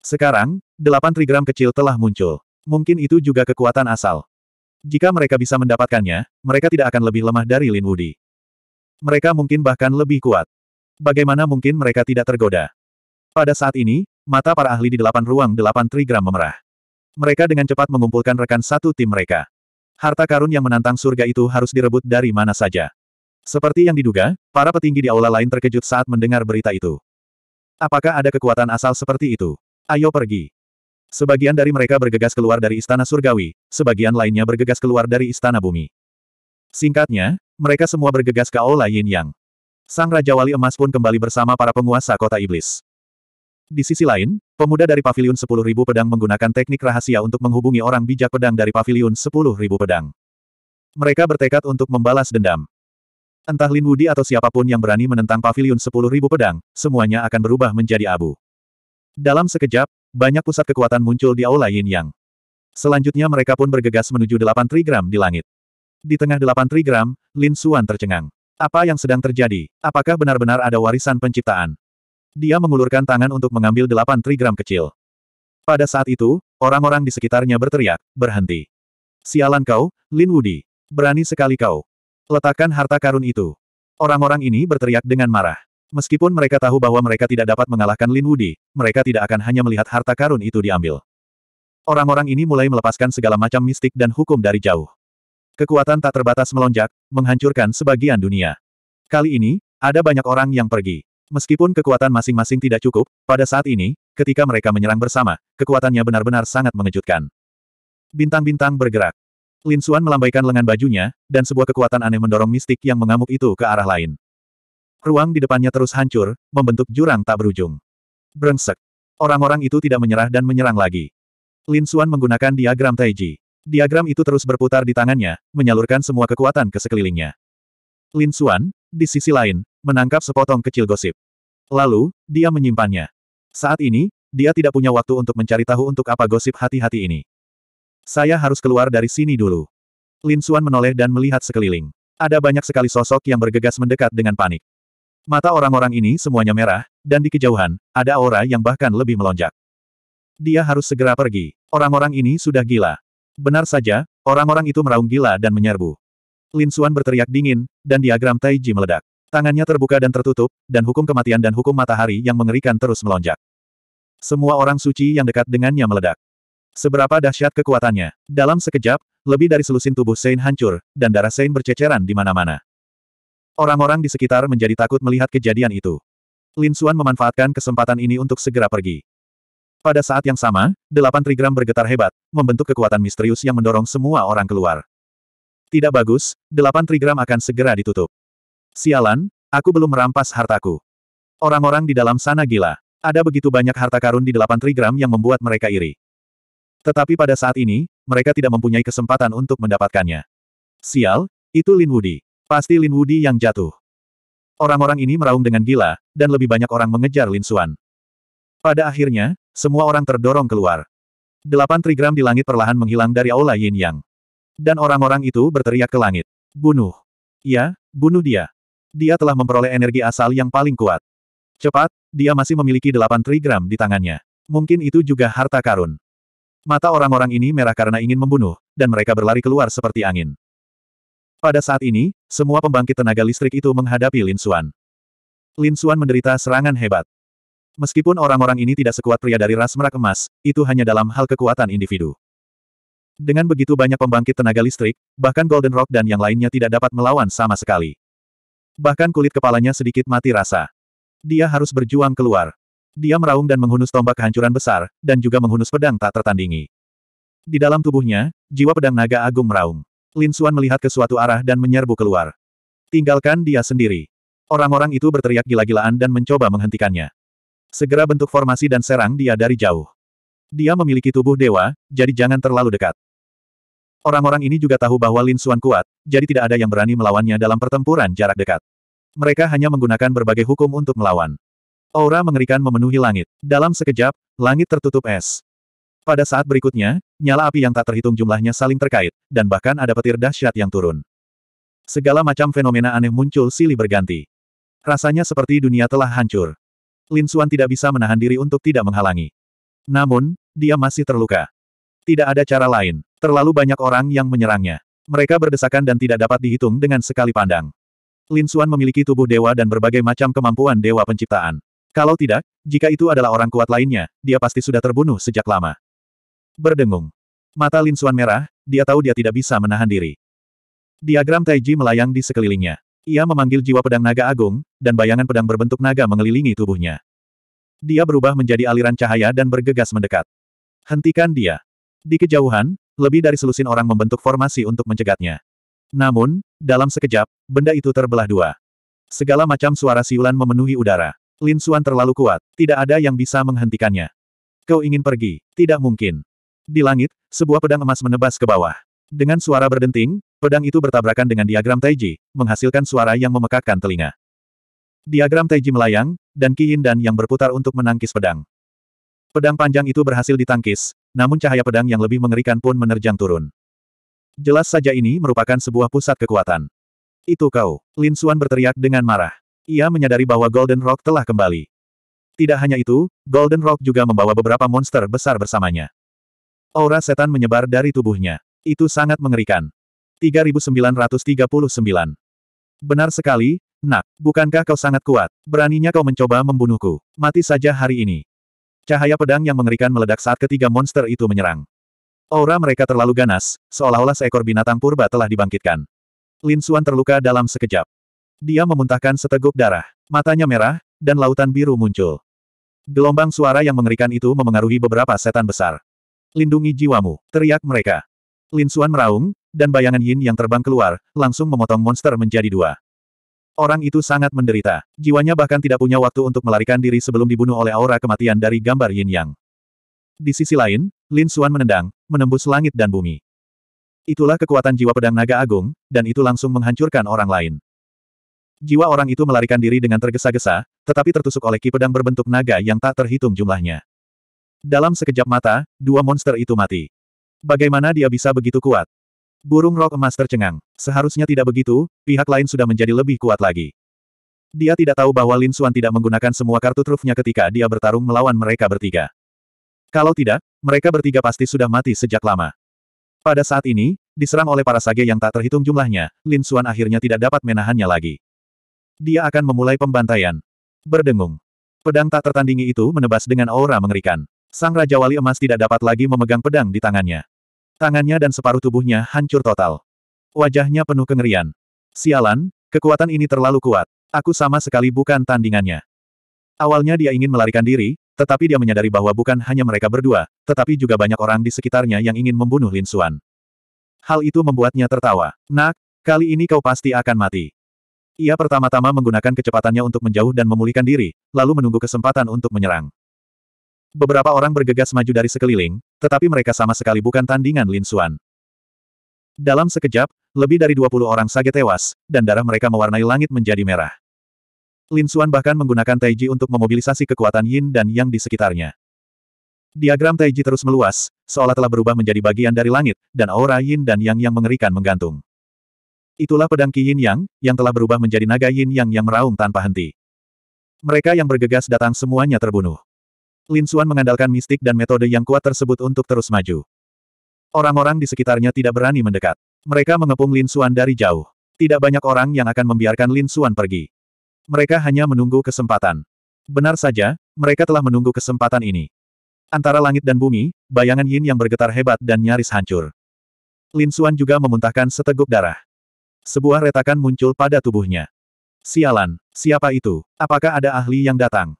Sekarang, delapan trigram kecil telah muncul. Mungkin itu juga kekuatan asal. Jika mereka bisa mendapatkannya, mereka tidak akan lebih lemah dari Lin Wudi. Mereka mungkin bahkan lebih kuat. Bagaimana mungkin mereka tidak tergoda? Pada saat ini, mata para ahli di delapan ruang delapan trigram memerah. Mereka dengan cepat mengumpulkan rekan satu tim mereka. Harta karun yang menantang surga itu harus direbut dari mana saja. Seperti yang diduga, para petinggi di aula lain terkejut saat mendengar berita itu. Apakah ada kekuatan asal seperti itu? Ayo pergi. Sebagian dari mereka bergegas keluar dari istana surgawi, sebagian lainnya bergegas keluar dari istana bumi. Singkatnya, mereka semua bergegas ke aula Yin Yang. Sang Raja Wali Emas pun kembali bersama para penguasa kota iblis. Di sisi lain, Pemuda dari Paviliun 10.000 Pedang menggunakan teknik rahasia untuk menghubungi orang bijak pedang dari Paviliun 10.000 Pedang. Mereka bertekad untuk membalas dendam. Entah Lin Wudi atau siapapun yang berani menentang Paviliun 10.000 Pedang, semuanya akan berubah menjadi abu. Dalam sekejap, banyak pusat kekuatan muncul di Aula Yin Yang. Selanjutnya mereka pun bergegas menuju delapan trigram di langit. Di tengah delapan trigram, Lin Xuan tercengang. Apa yang sedang terjadi? Apakah benar-benar ada warisan penciptaan? Dia mengulurkan tangan untuk mengambil delapan trigram kecil. Pada saat itu, orang-orang di sekitarnya berteriak, berhenti. Sialan kau, Lin Wudi. Berani sekali kau. Letakkan harta karun itu. Orang-orang ini berteriak dengan marah. Meskipun mereka tahu bahwa mereka tidak dapat mengalahkan Lin Wudi, mereka tidak akan hanya melihat harta karun itu diambil. Orang-orang ini mulai melepaskan segala macam mistik dan hukum dari jauh. Kekuatan tak terbatas melonjak, menghancurkan sebagian dunia. Kali ini, ada banyak orang yang pergi. Meskipun kekuatan masing-masing tidak cukup, pada saat ini, ketika mereka menyerang bersama, kekuatannya benar-benar sangat mengejutkan. Bintang-bintang bergerak. Lin Xuan melambaikan lengan bajunya, dan sebuah kekuatan aneh mendorong mistik yang mengamuk itu ke arah lain. Ruang di depannya terus hancur, membentuk jurang tak berujung. Brengsek. Orang-orang itu tidak menyerah dan menyerang lagi. Lin Xuan menggunakan diagram Taiji. Diagram itu terus berputar di tangannya, menyalurkan semua kekuatan ke sekelilingnya. Lin Xuan, di sisi lain, menangkap sepotong kecil gosip. Lalu, dia menyimpannya. Saat ini, dia tidak punya waktu untuk mencari tahu untuk apa gosip hati-hati ini. Saya harus keluar dari sini dulu. Lin Xuan menoleh dan melihat sekeliling. Ada banyak sekali sosok yang bergegas mendekat dengan panik. Mata orang-orang ini semuanya merah, dan di kejauhan, ada aura yang bahkan lebih melonjak. Dia harus segera pergi. Orang-orang ini sudah gila. Benar saja, orang-orang itu meraung gila dan menyerbu. Lin Xuan berteriak dingin, dan diagram Taiji meledak. Tangannya terbuka dan tertutup, dan hukum kematian dan hukum matahari yang mengerikan terus melonjak. Semua orang suci yang dekat dengannya meledak. Seberapa dahsyat kekuatannya. Dalam sekejap, lebih dari selusin tubuh Sein hancur, dan darah Sein berceceran di mana-mana. Orang-orang di sekitar menjadi takut melihat kejadian itu. Lin Xuan memanfaatkan kesempatan ini untuk segera pergi. Pada saat yang sama, delapan trigram bergetar hebat, membentuk kekuatan misterius yang mendorong semua orang keluar. Tidak bagus, delapan trigram akan segera ditutup. Sialan, aku belum merampas hartaku. Orang-orang di dalam sana gila. Ada begitu banyak harta karun di delapan trigram yang membuat mereka iri. Tetapi pada saat ini, mereka tidak mempunyai kesempatan untuk mendapatkannya. Sial, itu Lin Woody. Pasti Lin Woody yang jatuh. Orang-orang ini meraung dengan gila, dan lebih banyak orang mengejar Lin Suan. Pada akhirnya, semua orang terdorong keluar. Delapan trigram di langit perlahan menghilang dari aula Yin Yang. Dan orang-orang itu berteriak ke langit. Bunuh. Ya, bunuh dia dia telah memperoleh energi asal yang paling kuat. Cepat, dia masih memiliki delapan trigram di tangannya. Mungkin itu juga harta karun. Mata orang-orang ini merah karena ingin membunuh, dan mereka berlari keluar seperti angin. Pada saat ini, semua pembangkit tenaga listrik itu menghadapi Lin Xuan. Lin Xuan menderita serangan hebat. Meskipun orang-orang ini tidak sekuat pria dari ras merak emas, itu hanya dalam hal kekuatan individu. Dengan begitu banyak pembangkit tenaga listrik, bahkan Golden Rock dan yang lainnya tidak dapat melawan sama sekali. Bahkan kulit kepalanya sedikit mati rasa. Dia harus berjuang keluar. Dia meraung dan menghunus tombak kehancuran besar, dan juga menghunus pedang tak tertandingi. Di dalam tubuhnya, jiwa pedang naga agung meraung. Lin Suan melihat ke suatu arah dan menyerbu keluar. Tinggalkan dia sendiri. Orang-orang itu berteriak gila-gilaan dan mencoba menghentikannya. Segera bentuk formasi dan serang dia dari jauh. Dia memiliki tubuh dewa, jadi jangan terlalu dekat. Orang-orang ini juga tahu bahwa Lin Xuan kuat, jadi tidak ada yang berani melawannya dalam pertempuran jarak dekat. Mereka hanya menggunakan berbagai hukum untuk melawan. Aura mengerikan memenuhi langit. Dalam sekejap, langit tertutup es. Pada saat berikutnya, nyala api yang tak terhitung jumlahnya saling terkait, dan bahkan ada petir dahsyat yang turun. Segala macam fenomena aneh muncul silih berganti. Rasanya seperti dunia telah hancur. Lin Xuan tidak bisa menahan diri untuk tidak menghalangi. Namun, dia masih terluka. Tidak ada cara lain. Terlalu banyak orang yang menyerangnya. Mereka berdesakan dan tidak dapat dihitung dengan sekali pandang. Lin Xuan memiliki tubuh dewa dan berbagai macam kemampuan dewa penciptaan. Kalau tidak, jika itu adalah orang kuat lainnya, dia pasti sudah terbunuh sejak lama. Berdengung. Mata Lin Xuan merah, dia tahu dia tidak bisa menahan diri. Diagram Taiji melayang di sekelilingnya. Ia memanggil jiwa pedang naga agung, dan bayangan pedang berbentuk naga mengelilingi tubuhnya. Dia berubah menjadi aliran cahaya dan bergegas mendekat. Hentikan dia. Di kejauhan, lebih dari selusin orang membentuk formasi untuk mencegatnya. Namun, dalam sekejap, benda itu terbelah dua. Segala macam suara siulan memenuhi udara. Lin Suan terlalu kuat, tidak ada yang bisa menghentikannya. Kau ingin pergi? Tidak mungkin. Di langit, sebuah pedang emas menebas ke bawah. Dengan suara berdenting, pedang itu bertabrakan dengan diagram Taiji, menghasilkan suara yang memekakkan telinga. Diagram Taiji melayang, dan Qiyin dan yang berputar untuk menangkis pedang. Pedang panjang itu berhasil ditangkis, namun cahaya pedang yang lebih mengerikan pun menerjang turun. Jelas saja ini merupakan sebuah pusat kekuatan. Itu kau, Lin Xuan berteriak dengan marah. Ia menyadari bahwa Golden Rock telah kembali. Tidak hanya itu, Golden Rock juga membawa beberapa monster besar bersamanya. Aura setan menyebar dari tubuhnya. Itu sangat mengerikan. 3939. Benar sekali, nak, bukankah kau sangat kuat? Beraninya kau mencoba membunuhku. Mati saja hari ini. Cahaya pedang yang mengerikan meledak saat ketiga monster itu menyerang. Aura mereka terlalu ganas, seolah-olah seekor binatang purba telah dibangkitkan. Lin Xuan terluka dalam sekejap. Dia memuntahkan seteguk darah. Matanya merah, dan lautan biru muncul. Gelombang suara yang mengerikan itu memengaruhi beberapa setan besar. Lindungi jiwamu, teriak mereka. Lin Xuan meraung, dan bayangan Yin yang terbang keluar, langsung memotong monster menjadi dua. Orang itu sangat menderita. Jiwanya bahkan tidak punya waktu untuk melarikan diri sebelum dibunuh oleh aura kematian dari gambar yin yang. Di sisi lain, Lin Xuan menendang, menembus langit dan bumi. Itulah kekuatan jiwa pedang naga agung, dan itu langsung menghancurkan orang lain. Jiwa orang itu melarikan diri dengan tergesa-gesa, tetapi tertusuk oleh ki pedang berbentuk naga yang tak terhitung jumlahnya. Dalam sekejap mata, dua monster itu mati. Bagaimana dia bisa begitu kuat? Burung rok emas tercengang. Seharusnya tidak begitu, pihak lain sudah menjadi lebih kuat lagi. Dia tidak tahu bahwa Lin Xuan tidak menggunakan semua kartu trufnya ketika dia bertarung melawan mereka bertiga. Kalau tidak, mereka bertiga pasti sudah mati sejak lama. Pada saat ini, diserang oleh para sage yang tak terhitung jumlahnya, Lin Xuan akhirnya tidak dapat menahannya lagi. Dia akan memulai pembantaian. Berdengung. Pedang tak tertandingi itu menebas dengan aura mengerikan. Sang Raja Wali Emas tidak dapat lagi memegang pedang di tangannya. Tangannya dan separuh tubuhnya hancur total. Wajahnya penuh kengerian. Sialan, kekuatan ini terlalu kuat. Aku sama sekali bukan tandingannya. Awalnya dia ingin melarikan diri, tetapi dia menyadari bahwa bukan hanya mereka berdua, tetapi juga banyak orang di sekitarnya yang ingin membunuh Lin Suan. Hal itu membuatnya tertawa. Nak, kali ini kau pasti akan mati. Ia pertama-tama menggunakan kecepatannya untuk menjauh dan memulihkan diri, lalu menunggu kesempatan untuk menyerang. Beberapa orang bergegas maju dari sekeliling, tetapi mereka sama sekali bukan tandingan Lin Xuan. Dalam sekejap, lebih dari 20 orang sage tewas, dan darah mereka mewarnai langit menjadi merah. Lin Xuan bahkan menggunakan Taiji untuk memobilisasi kekuatan Yin dan Yang di sekitarnya. Diagram Taiji terus meluas, seolah telah berubah menjadi bagian dari langit, dan aura Yin dan Yang yang mengerikan menggantung. Itulah pedang Qi Yin Yang, yang telah berubah menjadi naga Yin Yang yang meraung tanpa henti. Mereka yang bergegas datang semuanya terbunuh. Lin Xuan mengandalkan mistik dan metode yang kuat tersebut untuk terus maju. Orang-orang di sekitarnya tidak berani mendekat. Mereka mengepung Lin Xuan dari jauh. Tidak banyak orang yang akan membiarkan Lin Xuan pergi. Mereka hanya menunggu kesempatan. Benar saja, mereka telah menunggu kesempatan ini. Antara langit dan bumi, bayangan Yin yang bergetar hebat dan nyaris hancur. Lin Xuan juga memuntahkan seteguk darah. Sebuah retakan muncul pada tubuhnya. Sialan, siapa itu? Apakah ada ahli yang datang?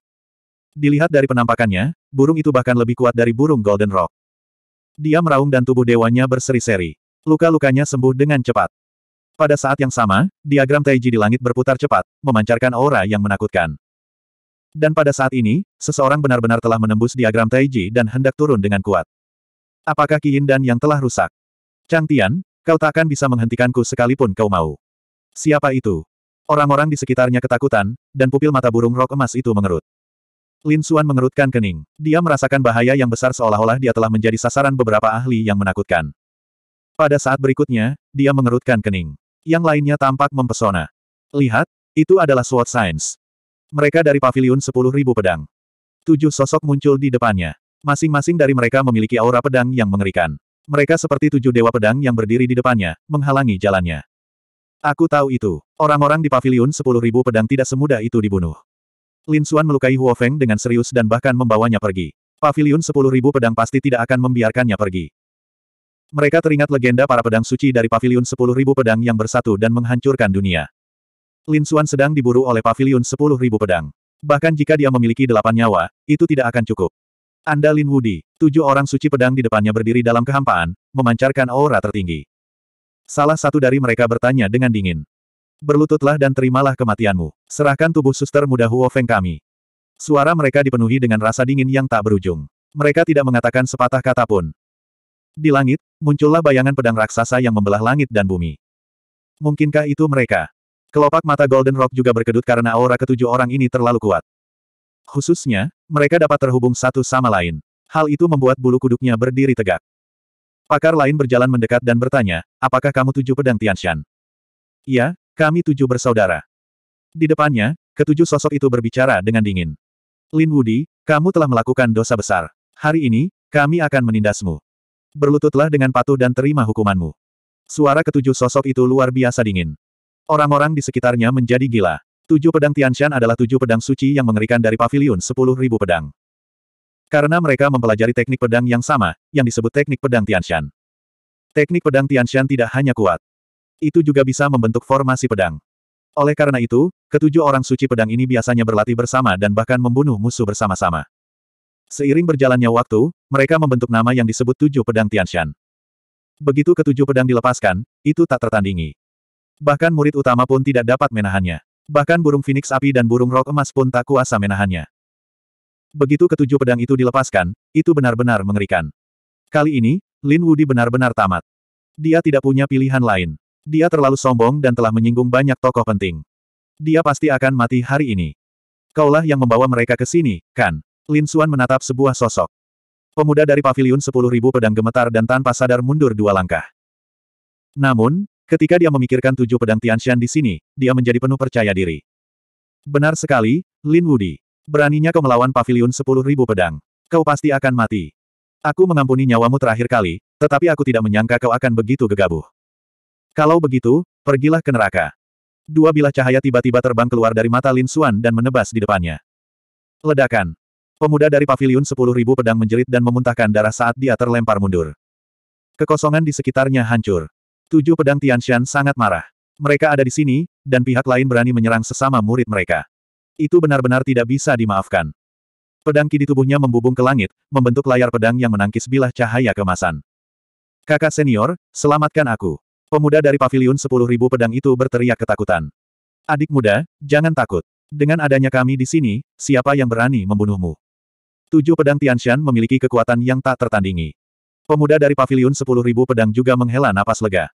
Dilihat dari penampakannya, burung itu bahkan lebih kuat dari burung Golden Rock. Dia meraung dan tubuh dewanya berseri-seri. Luka-lukanya sembuh dengan cepat. Pada saat yang sama, diagram Taiji di langit berputar cepat, memancarkan aura yang menakutkan. Dan pada saat ini, seseorang benar-benar telah menembus diagram Taiji dan hendak turun dengan kuat. Apakah Qiyin dan yang telah rusak? Chang Tian, kau tak akan bisa menghentikanku sekalipun kau mau. Siapa itu? Orang-orang di sekitarnya ketakutan, dan pupil mata burung rok emas itu mengerut. Lin Suan mengerutkan kening. Dia merasakan bahaya yang besar seolah-olah dia telah menjadi sasaran beberapa ahli yang menakutkan. Pada saat berikutnya, dia mengerutkan kening. Yang lainnya tampak mempesona. Lihat, itu adalah Sword Science. Mereka dari pavilion 10.000 pedang. Tujuh sosok muncul di depannya. Masing-masing dari mereka memiliki aura pedang yang mengerikan. Mereka seperti tujuh dewa pedang yang berdiri di depannya, menghalangi jalannya. Aku tahu itu. Orang-orang di pavilion 10.000 pedang tidak semudah itu dibunuh. Lin Xuan melukai Huo Feng dengan serius dan bahkan membawanya pergi. Paviliun 10.000 pedang pasti tidak akan membiarkannya pergi. Mereka teringat legenda para pedang suci dari paviliun 10.000 pedang yang bersatu dan menghancurkan dunia. Lin Xuan sedang diburu oleh paviliun 10.000 pedang. Bahkan jika dia memiliki delapan nyawa, itu tidak akan cukup. Anda Lin Wudi, tujuh orang suci pedang di depannya berdiri dalam kehampaan, memancarkan aura tertinggi. Salah satu dari mereka bertanya dengan dingin. Berlututlah dan terimalah kematianmu. Serahkan tubuh suster muda Huo kami. Suara mereka dipenuhi dengan rasa dingin yang tak berujung. Mereka tidak mengatakan sepatah kata pun. Di langit, muncullah bayangan pedang raksasa yang membelah langit dan bumi. Mungkinkah itu mereka? Kelopak mata Golden Rock juga berkedut karena aura ketujuh orang ini terlalu kuat. Khususnya, mereka dapat terhubung satu sama lain. Hal itu membuat bulu kuduknya berdiri tegak. Pakar lain berjalan mendekat dan bertanya, apakah kamu tujuh pedang Tianshan? Iya, kami tujuh bersaudara. Di depannya, ketujuh sosok itu berbicara dengan dingin. Lin Wudi, kamu telah melakukan dosa besar. Hari ini, kami akan menindasmu. Berlututlah dengan patuh dan terima hukumanmu. Suara ketujuh sosok itu luar biasa dingin. Orang-orang di sekitarnya menjadi gila. Tujuh pedang Tianshan adalah tujuh pedang suci yang mengerikan dari pavilion sepuluh ribu pedang. Karena mereka mempelajari teknik pedang yang sama, yang disebut teknik pedang Tianshan. Teknik pedang Tianshan tidak hanya kuat, itu juga bisa membentuk formasi pedang. Oleh karena itu, ketujuh orang suci pedang ini biasanya berlatih bersama dan bahkan membunuh musuh bersama-sama. Seiring berjalannya waktu, mereka membentuk nama yang disebut tujuh pedang Tianshan. Begitu ketujuh pedang dilepaskan, itu tak tertandingi. Bahkan murid utama pun tidak dapat menahannya. Bahkan burung Phoenix api dan burung rok emas pun tak kuasa menahannya. Begitu ketujuh pedang itu dilepaskan, itu benar-benar mengerikan. Kali ini, Lin Wudi benar-benar tamat. Dia tidak punya pilihan lain. Dia terlalu sombong dan telah menyinggung banyak tokoh penting. Dia pasti akan mati hari ini. Kaulah yang membawa mereka ke sini, kan? Lin Xuan menatap sebuah sosok. Pemuda dari paviliun 10.000 pedang gemetar dan tanpa sadar mundur dua langkah. Namun, ketika dia memikirkan tujuh pedang Tianshan di sini, dia menjadi penuh percaya diri. Benar sekali, Lin Wudi. Beraninya kau melawan paviliun 10.000 pedang. Kau pasti akan mati. Aku mengampuni nyawamu terakhir kali, tetapi aku tidak menyangka kau akan begitu gegabah. Kalau begitu, pergilah ke neraka. Dua bilah cahaya tiba-tiba terbang keluar dari mata Lin Xuan dan menebas di depannya. Ledakan. Pemuda dari Pavilion sepuluh ribu pedang menjerit dan memuntahkan darah saat dia terlempar mundur. Kekosongan di sekitarnya hancur. Tujuh pedang Tian Tianshan sangat marah. Mereka ada di sini, dan pihak lain berani menyerang sesama murid mereka. Itu benar-benar tidak bisa dimaafkan. Pedang ki di tubuhnya membubung ke langit, membentuk layar pedang yang menangkis bilah cahaya kemasan. Kakak senior, selamatkan aku. Pemuda dari pavilion sepuluh ribu pedang itu berteriak ketakutan. Adik muda, jangan takut. Dengan adanya kami di sini, siapa yang berani membunuhmu? Tujuh pedang Tianshan memiliki kekuatan yang tak tertandingi. Pemuda dari pavilion sepuluh ribu pedang juga menghela napas lega.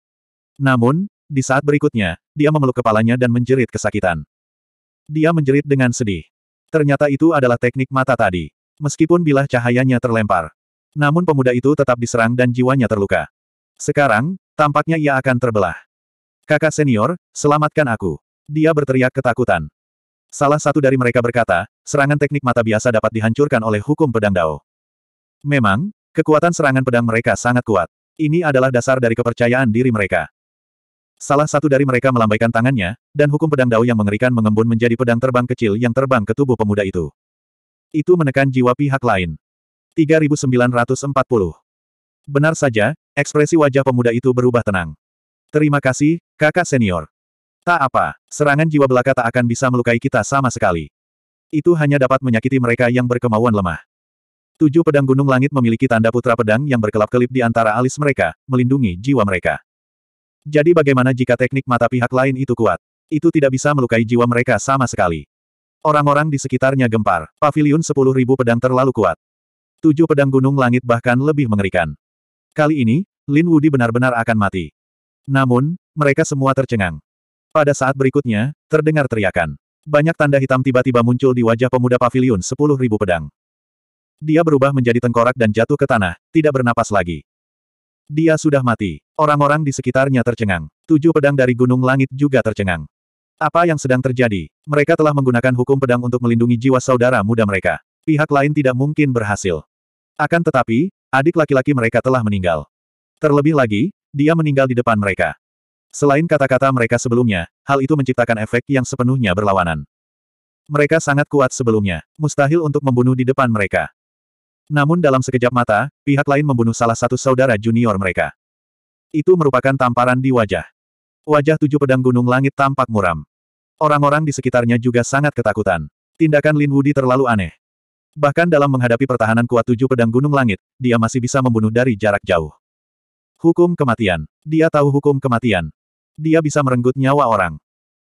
Namun, di saat berikutnya, dia memeluk kepalanya dan menjerit kesakitan. Dia menjerit dengan sedih. Ternyata itu adalah teknik mata tadi. Meskipun bilah cahayanya terlempar. Namun pemuda itu tetap diserang dan jiwanya terluka. Sekarang, tampaknya ia akan terbelah. Kakak senior, selamatkan aku. Dia berteriak ketakutan. Salah satu dari mereka berkata, serangan teknik mata biasa dapat dihancurkan oleh hukum pedang Dao. Memang, kekuatan serangan pedang mereka sangat kuat. Ini adalah dasar dari kepercayaan diri mereka. Salah satu dari mereka melambaikan tangannya, dan hukum pedang Dao yang mengerikan mengembun menjadi pedang terbang kecil yang terbang ke tubuh pemuda itu. Itu menekan jiwa pihak lain. 3940 Benar saja, Ekspresi wajah pemuda itu berubah tenang. Terima kasih, kakak senior. Tak apa, serangan jiwa belaka tak akan bisa melukai kita sama sekali. Itu hanya dapat menyakiti mereka yang berkemauan lemah. Tujuh pedang gunung langit memiliki tanda putra pedang yang berkelap-kelip di antara alis mereka, melindungi jiwa mereka. Jadi bagaimana jika teknik mata pihak lain itu kuat? Itu tidak bisa melukai jiwa mereka sama sekali. Orang-orang di sekitarnya gempar, pavilion sepuluh ribu pedang terlalu kuat. Tujuh pedang gunung langit bahkan lebih mengerikan. Kali ini, Lin Wudi benar-benar akan mati. Namun, mereka semua tercengang. Pada saat berikutnya, terdengar teriakan. Banyak tanda hitam tiba-tiba muncul di wajah pemuda pavilion sepuluh ribu pedang. Dia berubah menjadi tengkorak dan jatuh ke tanah, tidak bernapas lagi. Dia sudah mati. Orang-orang di sekitarnya tercengang. Tujuh pedang dari gunung langit juga tercengang. Apa yang sedang terjadi? Mereka telah menggunakan hukum pedang untuk melindungi jiwa saudara muda mereka. Pihak lain tidak mungkin berhasil. Akan tetapi, adik laki-laki mereka telah meninggal. Terlebih lagi, dia meninggal di depan mereka. Selain kata-kata mereka sebelumnya, hal itu menciptakan efek yang sepenuhnya berlawanan. Mereka sangat kuat sebelumnya, mustahil untuk membunuh di depan mereka. Namun dalam sekejap mata, pihak lain membunuh salah satu saudara junior mereka. Itu merupakan tamparan di wajah. Wajah tujuh pedang gunung langit tampak muram. Orang-orang di sekitarnya juga sangat ketakutan. Tindakan Lin Wudi terlalu aneh. Bahkan dalam menghadapi pertahanan kuat tujuh pedang gunung langit, dia masih bisa membunuh dari jarak jauh. Hukum kematian. Dia tahu hukum kematian. Dia bisa merenggut nyawa orang.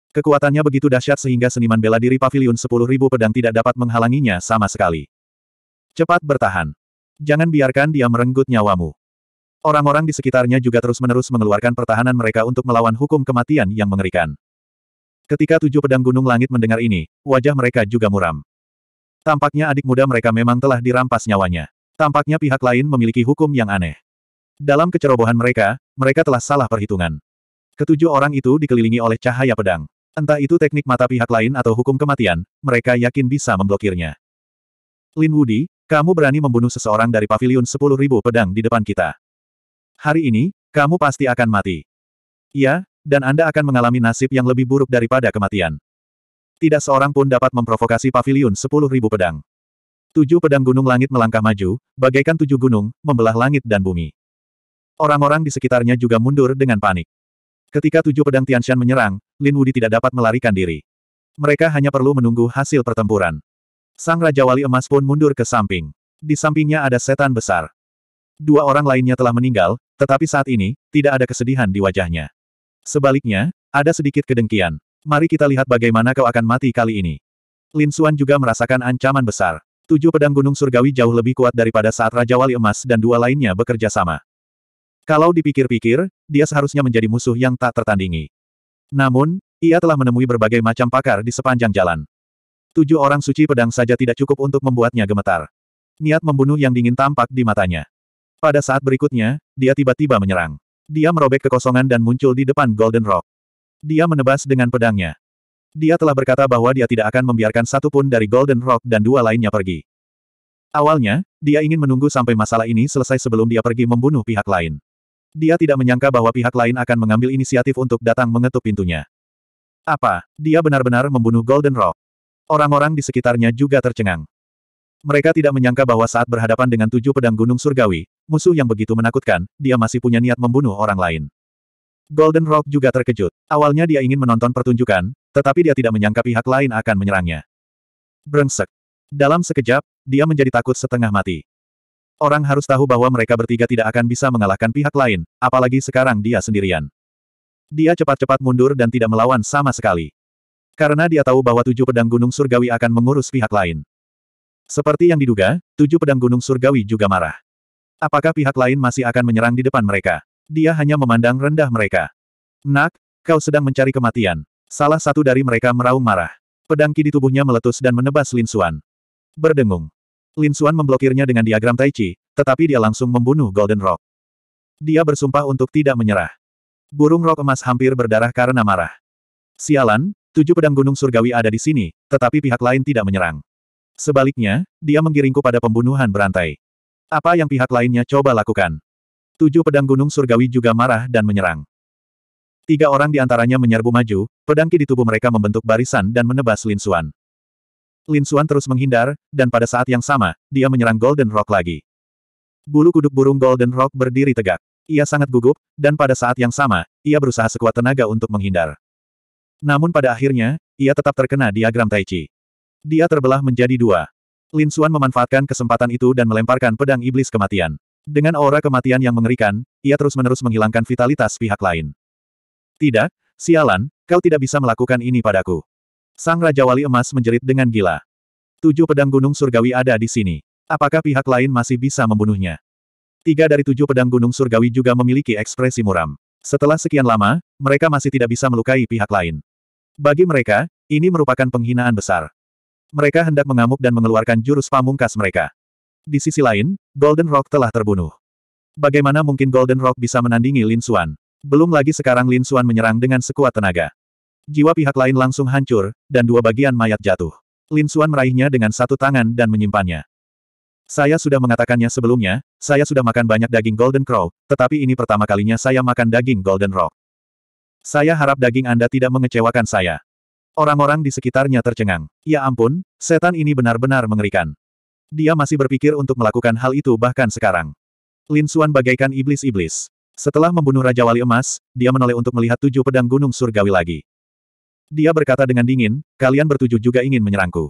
Kekuatannya begitu dahsyat sehingga seniman bela diri pavilion 10.000 pedang tidak dapat menghalanginya sama sekali. Cepat bertahan. Jangan biarkan dia merenggut nyawamu. Orang-orang di sekitarnya juga terus-menerus mengeluarkan pertahanan mereka untuk melawan hukum kematian yang mengerikan. Ketika tujuh pedang gunung langit mendengar ini, wajah mereka juga muram. Tampaknya adik muda mereka memang telah dirampas nyawanya. Tampaknya pihak lain memiliki hukum yang aneh. Dalam kecerobohan mereka, mereka telah salah perhitungan. Ketujuh orang itu dikelilingi oleh cahaya pedang. Entah itu teknik mata pihak lain atau hukum kematian, mereka yakin bisa memblokirnya. Lin Wudi, kamu berani membunuh seseorang dari pavilion sepuluh ribu pedang di depan kita. Hari ini, kamu pasti akan mati. Ya, dan Anda akan mengalami nasib yang lebih buruk daripada kematian. Tidak seorang pun dapat memprovokasi pavilion sepuluh ribu pedang. Tujuh pedang gunung langit melangkah maju, bagaikan tujuh gunung, membelah langit dan bumi. Orang-orang di sekitarnya juga mundur dengan panik. Ketika tujuh pedang Tianshan menyerang, Lin Wudi tidak dapat melarikan diri. Mereka hanya perlu menunggu hasil pertempuran. Sang Raja Wali Emas pun mundur ke samping. Di sampingnya ada setan besar. Dua orang lainnya telah meninggal, tetapi saat ini, tidak ada kesedihan di wajahnya. Sebaliknya, ada sedikit kedengkian. Mari kita lihat bagaimana kau akan mati kali ini. Lin Xuan juga merasakan ancaman besar. Tujuh pedang gunung surgawi jauh lebih kuat daripada saat Raja Wali Emas dan dua lainnya bekerja sama. Kalau dipikir-pikir, dia seharusnya menjadi musuh yang tak tertandingi. Namun, ia telah menemui berbagai macam pakar di sepanjang jalan. Tujuh orang suci pedang saja tidak cukup untuk membuatnya gemetar. Niat membunuh yang dingin tampak di matanya. Pada saat berikutnya, dia tiba-tiba menyerang. Dia merobek kekosongan dan muncul di depan Golden Rock. Dia menebas dengan pedangnya. Dia telah berkata bahwa dia tidak akan membiarkan satu pun dari Golden Rock dan dua lainnya pergi. Awalnya, dia ingin menunggu sampai masalah ini selesai sebelum dia pergi membunuh pihak lain. Dia tidak menyangka bahwa pihak lain akan mengambil inisiatif untuk datang mengetuk pintunya. Apa? Dia benar-benar membunuh Golden Rock. Orang-orang di sekitarnya juga tercengang. Mereka tidak menyangka bahwa saat berhadapan dengan tujuh pedang gunung surgawi, musuh yang begitu menakutkan, dia masih punya niat membunuh orang lain. Golden Rock juga terkejut. Awalnya dia ingin menonton pertunjukan, tetapi dia tidak menyangka pihak lain akan menyerangnya. Brengsek. Dalam sekejap, dia menjadi takut setengah mati. Orang harus tahu bahwa mereka bertiga tidak akan bisa mengalahkan pihak lain, apalagi sekarang dia sendirian. Dia cepat-cepat mundur dan tidak melawan sama sekali. Karena dia tahu bahwa tujuh pedang gunung surgawi akan mengurus pihak lain. Seperti yang diduga, tujuh pedang gunung surgawi juga marah. Apakah pihak lain masih akan menyerang di depan mereka? Dia hanya memandang rendah mereka. Nak, kau sedang mencari kematian. Salah satu dari mereka meraung marah. Pedang ki di tubuhnya meletus dan menebas Lin Suan. Berdengung. Lin Xuan memblokirnya dengan diagram Tai Chi, tetapi dia langsung membunuh Golden Rock. Dia bersumpah untuk tidak menyerah. Burung rok emas hampir berdarah karena marah. Sialan, tujuh pedang gunung surgawi ada di sini, tetapi pihak lain tidak menyerang. Sebaliknya, dia menggiringku pada pembunuhan berantai. Apa yang pihak lainnya coba lakukan? Tujuh pedang gunung surgawi juga marah dan menyerang. Tiga orang di antaranya menyerbu maju, pedang ki di tubuh mereka membentuk barisan dan menebas Lin Xuan. Lin Xuan terus menghindar, dan pada saat yang sama, dia menyerang Golden Rock lagi. Bulu kuduk burung Golden Rock berdiri tegak. Ia sangat gugup, dan pada saat yang sama, ia berusaha sekuat tenaga untuk menghindar. Namun pada akhirnya, ia tetap terkena diagram Tai Chi. Dia terbelah menjadi dua. Lin Xuan memanfaatkan kesempatan itu dan melemparkan pedang iblis kematian. Dengan aura kematian yang mengerikan, ia terus-menerus menghilangkan vitalitas pihak lain. Tidak, sialan, kau tidak bisa melakukan ini padaku. Sang Raja Wali Emas menjerit dengan gila. Tujuh pedang gunung surgawi ada di sini. Apakah pihak lain masih bisa membunuhnya? Tiga dari tujuh pedang gunung surgawi juga memiliki ekspresi muram. Setelah sekian lama, mereka masih tidak bisa melukai pihak lain. Bagi mereka, ini merupakan penghinaan besar. Mereka hendak mengamuk dan mengeluarkan jurus pamungkas mereka. Di sisi lain, Golden Rock telah terbunuh. Bagaimana mungkin Golden Rock bisa menandingi Lin Xuan? Belum lagi sekarang Lin Xuan menyerang dengan sekuat tenaga. Jiwa pihak lain langsung hancur, dan dua bagian mayat jatuh. Lin Xuan meraihnya dengan satu tangan dan menyimpannya. Saya sudah mengatakannya sebelumnya, saya sudah makan banyak daging Golden Crow, tetapi ini pertama kalinya saya makan daging Golden Rock. Saya harap daging Anda tidak mengecewakan saya. Orang-orang di sekitarnya tercengang. Ya ampun, setan ini benar-benar mengerikan. Dia masih berpikir untuk melakukan hal itu bahkan sekarang. Lin Xuan bagaikan iblis-iblis. Setelah membunuh Raja Wali Emas, dia menoleh untuk melihat tujuh pedang gunung surgawi lagi. Dia berkata dengan dingin, kalian bertujuh juga ingin menyerangku.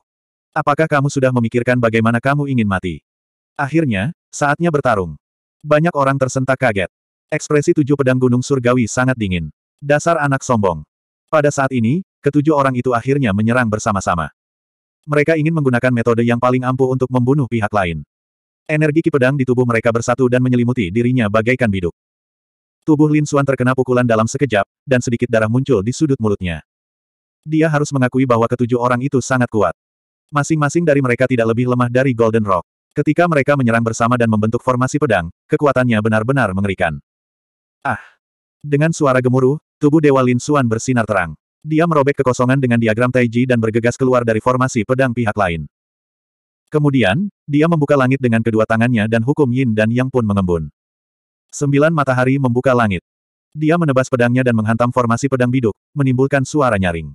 Apakah kamu sudah memikirkan bagaimana kamu ingin mati? Akhirnya, saatnya bertarung. Banyak orang tersentak kaget. Ekspresi tujuh pedang gunung surgawi sangat dingin. Dasar anak sombong. Pada saat ini, ketujuh orang itu akhirnya menyerang bersama-sama. Mereka ingin menggunakan metode yang paling ampuh untuk membunuh pihak lain. Energi ki pedang di tubuh mereka bersatu dan menyelimuti dirinya bagaikan biduk. Tubuh Lin Suan terkena pukulan dalam sekejap, dan sedikit darah muncul di sudut mulutnya. Dia harus mengakui bahwa ketujuh orang itu sangat kuat. Masing-masing dari mereka tidak lebih lemah dari Golden Rock. Ketika mereka menyerang bersama dan membentuk formasi pedang, kekuatannya benar-benar mengerikan. Ah! Dengan suara gemuruh, tubuh Dewa Lin Xuan bersinar terang. Dia merobek kekosongan dengan diagram Taiji dan bergegas keluar dari formasi pedang pihak lain. Kemudian, dia membuka langit dengan kedua tangannya dan hukum Yin dan Yang pun mengembun. Sembilan matahari membuka langit. Dia menebas pedangnya dan menghantam formasi pedang biduk, menimbulkan suara nyaring.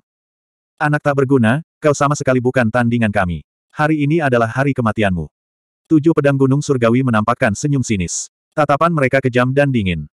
Anak tak berguna, kau sama sekali bukan tandingan kami. Hari ini adalah hari kematianmu. Tujuh pedang gunung surgawi menampakkan senyum sinis. Tatapan mereka kejam dan dingin.